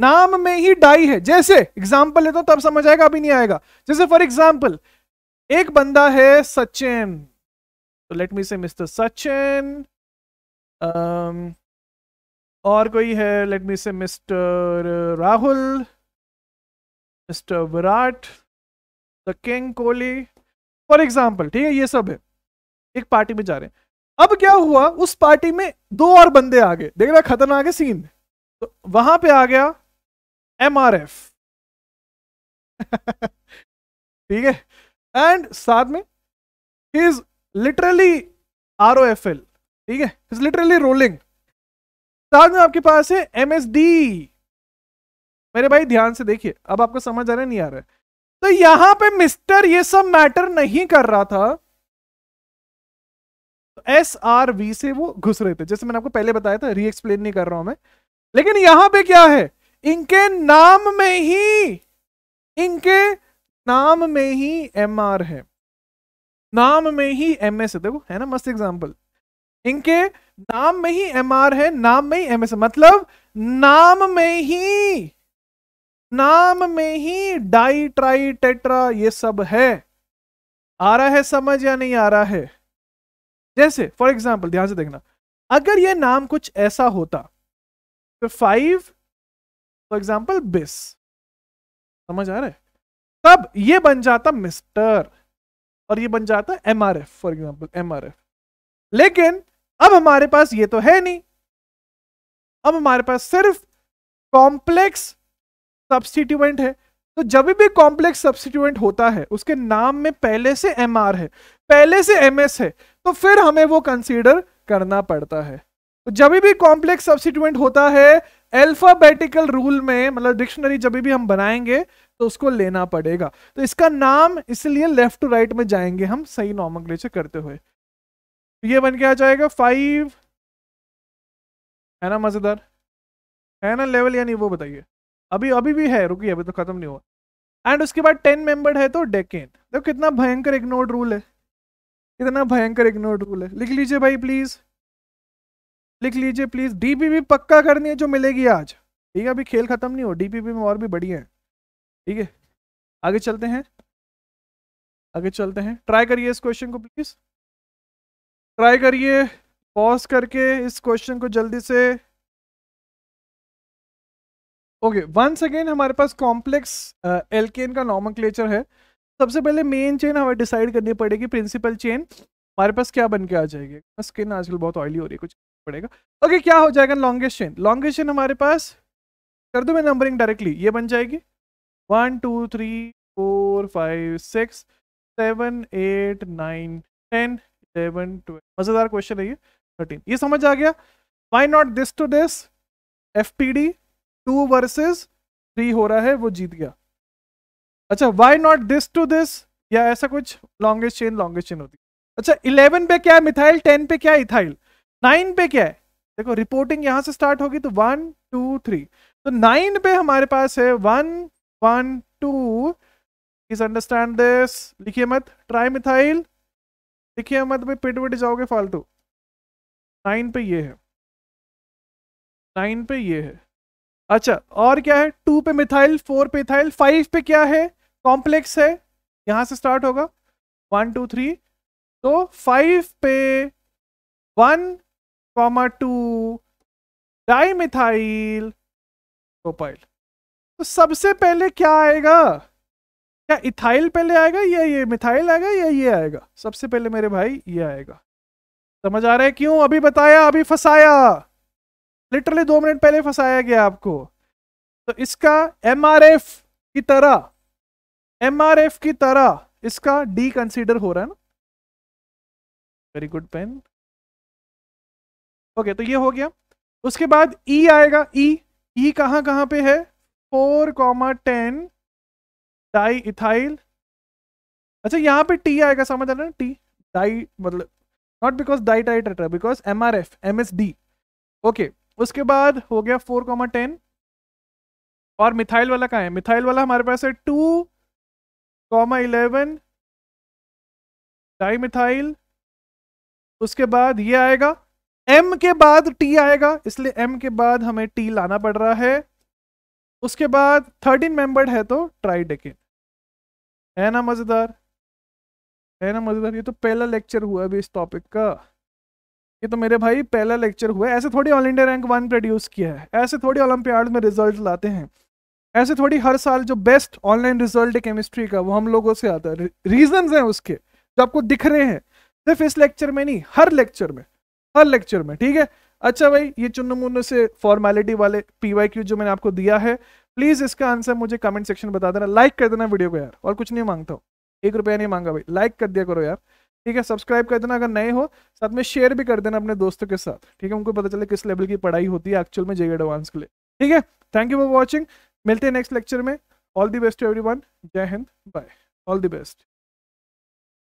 नाम में ही डाई है जैसे एग्जाम्पल लेता हूं तब समझ आएगा अभी नहीं आएगा जैसे फॉर एग्जाम्पल एक बंदा है सचिन तो let me say mister Sachin um, और कोई है let me say mister Rahul mister Virat the king Kohli for example ठीक है ये सब है एक पार्टी में जा रहे हैं अब क्या हुआ उस पार्टी में दो और बंदे आ गए देख रहे खतरनाक है सीन तो वहां पे आ गया एम आर एफ ठीक है एंड साथ में is literally R O F L ठीक है इट्स लिटरली रोलिंग साथ में आपके पास है एम मेरे भाई ध्यान से देखिए अब आपको समझ आ रहा नहीं आ रहा है तो यहां पे मिस्टर ये सब मैटर नहीं कर रहा था एस आर वी से वो घुस रहे थे जैसे मैंने आपको पहले बताया था री एक्सप्लेन नहीं कर रहा हूं मैं लेकिन यहां पे क्या है इनके नाम में ही इनके नाम में ही एम आर है नाम में ही एम एस है देखो है ना मस्त एग्जाम्पल इनके नाम में ही एम आर है नाम में ही एम एस मतलब नाम में ही नाम में ही डाई ट्राई टेट्रा ये सब है आ रहा है समझ या नहीं आ रहा है जैसे फॉर एग्जाम्पल ध्यान से देखना अगर ये नाम कुछ ऐसा होता तो फाइव फॉर एग्जाम्पल बिस समझ आ रहा है तब ये बन जाता मिस्टर और ये बन जाता M R F for example M R F लेकिन अब हमारे पास ये तो है नहीं अब हमारे पास सिर्फ कॉम्प्लेक्स सब्सटीट्यूएंट है तो जब भी कॉम्प्लेक्स सब्सटीट्यूएंट होता है उसके नाम में पहले से एम है पहले से एम है तो फिर हमें वो कंसीडर करना पड़ता है तो जब भी कॉम्प्लेक्स सब्सिट्यूएंट होता है एल्फाबेटिकल रूल में मतलब डिक्शनरी जब भी हम बनाएंगे तो उसको लेना पड़ेगा तो इसका नाम इसलिए लेफ्ट टू राइट में जाएंगे हम सही नॉमक्लेचर करते हुए ये बन के आ जाएगा फाइव है ना मज़ेदार है ना लेवल यानी वो बताइए अभी अभी भी है रुकी अभी तो ख़त्म नहीं हुआ एंड उसके बाद टेन मेंबर्ड है तो डेकेन देखो कितना भयंकर इग्नोर्ड रूल है कितना भयंकर इग्नोर्ड रूल है लिख लीजिए भाई प्लीज़ लिख लीजिए प्लीज़ भी पक्का करनी है जो मिलेगी आज ठीक है अभी खेल ख़त्म नहीं हो डीपीपी में और भी बढ़िया है ठीक है आगे चलते हैं आगे चलते हैं ट्राई करिए इस क्वेश्चन को प्लीज़ ट्राई करिए पॉज करके इस क्वेश्चन को जल्दी से ओके वंस अगेन हमारे पास कॉम्प्लेक्स एलकेन uh, का नॉमन है सबसे पहले मेन चेन हमें डिसाइड करनी पड़ेगी प्रिंसिपल चेन हमारे पास क्या बन के आ जाएगी स्किन आजकल बहुत ऑयली हो रही है कुछ पड़ेगा ओके okay, क्या हो जाएगा लॉन्गेस्ट चेन लॉन्गेस्ट चेन हमारे पास कर दो मैं नंबरिंग डायरेक्टली ये बन जाएगी one two three four five six seven eight nine ten seven twelve मज़ेदार क्वेश्चन है ये थर्टीन ये समझ आ गया why not this to this F P D two versus three हो रहा है वो जीत गया अच्छा why not this to this या ऐसा कुछ लॉन्गेस्ट चेन लॉन्गेस्ट चेन होती अच्छा इलेवन पे क्या है मिथाइल टेन पे क्या है इथाइल नाइन पे क्या है देखो रिपोर्टिंग यहां से स्टार्ट होगी तो वन टू थ्री तो नाइन पे हमारे पास है one one two is understand this लिखिए मत ट्राई मिथाइल देखिए मत भाई पेट वेट जाओगे फालतू नाइन पे ये है नाइन पे ये है अच्छा और क्या है टू पे मिथाइल फोर पे इथाइल फाइव पे क्या है कॉम्प्लेक्स है यहां से स्टार्ट होगा वन टू थ्री तो फाइव पे one comma two dimethyl propyl तो सबसे पहले क्या आएगा क्या इथाइल पहले आएगा या ये मिथाइल आएगा या ये आएगा सबसे पहले मेरे भाई ये आएगा समझ आ रहा है क्यों अभी बताया अभी फंसाया लिटरली दो मिनट पहले फंसाया गया आपको तो इसका एम की तरह एम की तरह इसका डी कंसीडर हो रहा है ना वेरी गुड पेन ओके तो ये हो गया उसके बाद ई e आएगा ई e, ई e कहां कहां पे है four comma ten diethyl अच्छा यहाँ पे टी आएगा समझ आ रहा है टी डाई मतलब not because di tri tetra because M R F M S D okay उसके बाद हो गया फोर कॉमा टेन और मिथाइल वाला कहाँ है मिथाइल वाला हमारे पास है two comma eleven dimethyl उसके बाद ये आएगा एम के बाद टी आएगा इसलिए एम के बाद हमें टी लाना पड़ रहा है उसके बाद थर्टीन मेंबर्ड है तो ट्राई डेकेन है ना मज़ेदार है ना मज़ेदार ये तो पहला लेक्चर हुआ अभी इस टॉपिक का ये तो मेरे भाई पहला लेक्चर हुआ ऐसे थोड़ी all India rank one produce किया है ऐसे थोड़ी ओलंपियाड में रिजल्ट लाते हैं ऐसे थोड़ी हर साल जो बेस्ट ऑनलाइन रिजल्ट है केमिस्ट्री का वो हम लोगों से आता है रीजंस हैं उसके जो आपको दिख रहे हैं सिर्फ इस लेक्चर में नहीं हर लेक्चर में हर लेक्चर में ठीक है अच्छा भाई ये चुन्न मुन्न से फॉर्मेलिटी वाले पी जो मैंने आपको दिया है प्लीज इसका आंसर मुझे कमेंट सेक्शन बता देना लाइक कर देना वीडियो को यार और कुछ नहीं मांगता हूँ एक रुपया नहीं मांगा भाई लाइक कर दिया करो यार ठीक है सब्सक्राइब कर देना अगर नए हो साथ में शेयर भी कर देना अपने दोस्तों के साथ ठीक है उनको पता चले किस लेवल की पढ़ाई होती है एक्चुअल में जेगेड एडवांस के लिए ठीक है थैंक यू फॉर वॉचिंग मिलते हैं नेक्स्ट लेक्चर में all the best to everyone जय हिंद बाय ऑल दी बेस्ट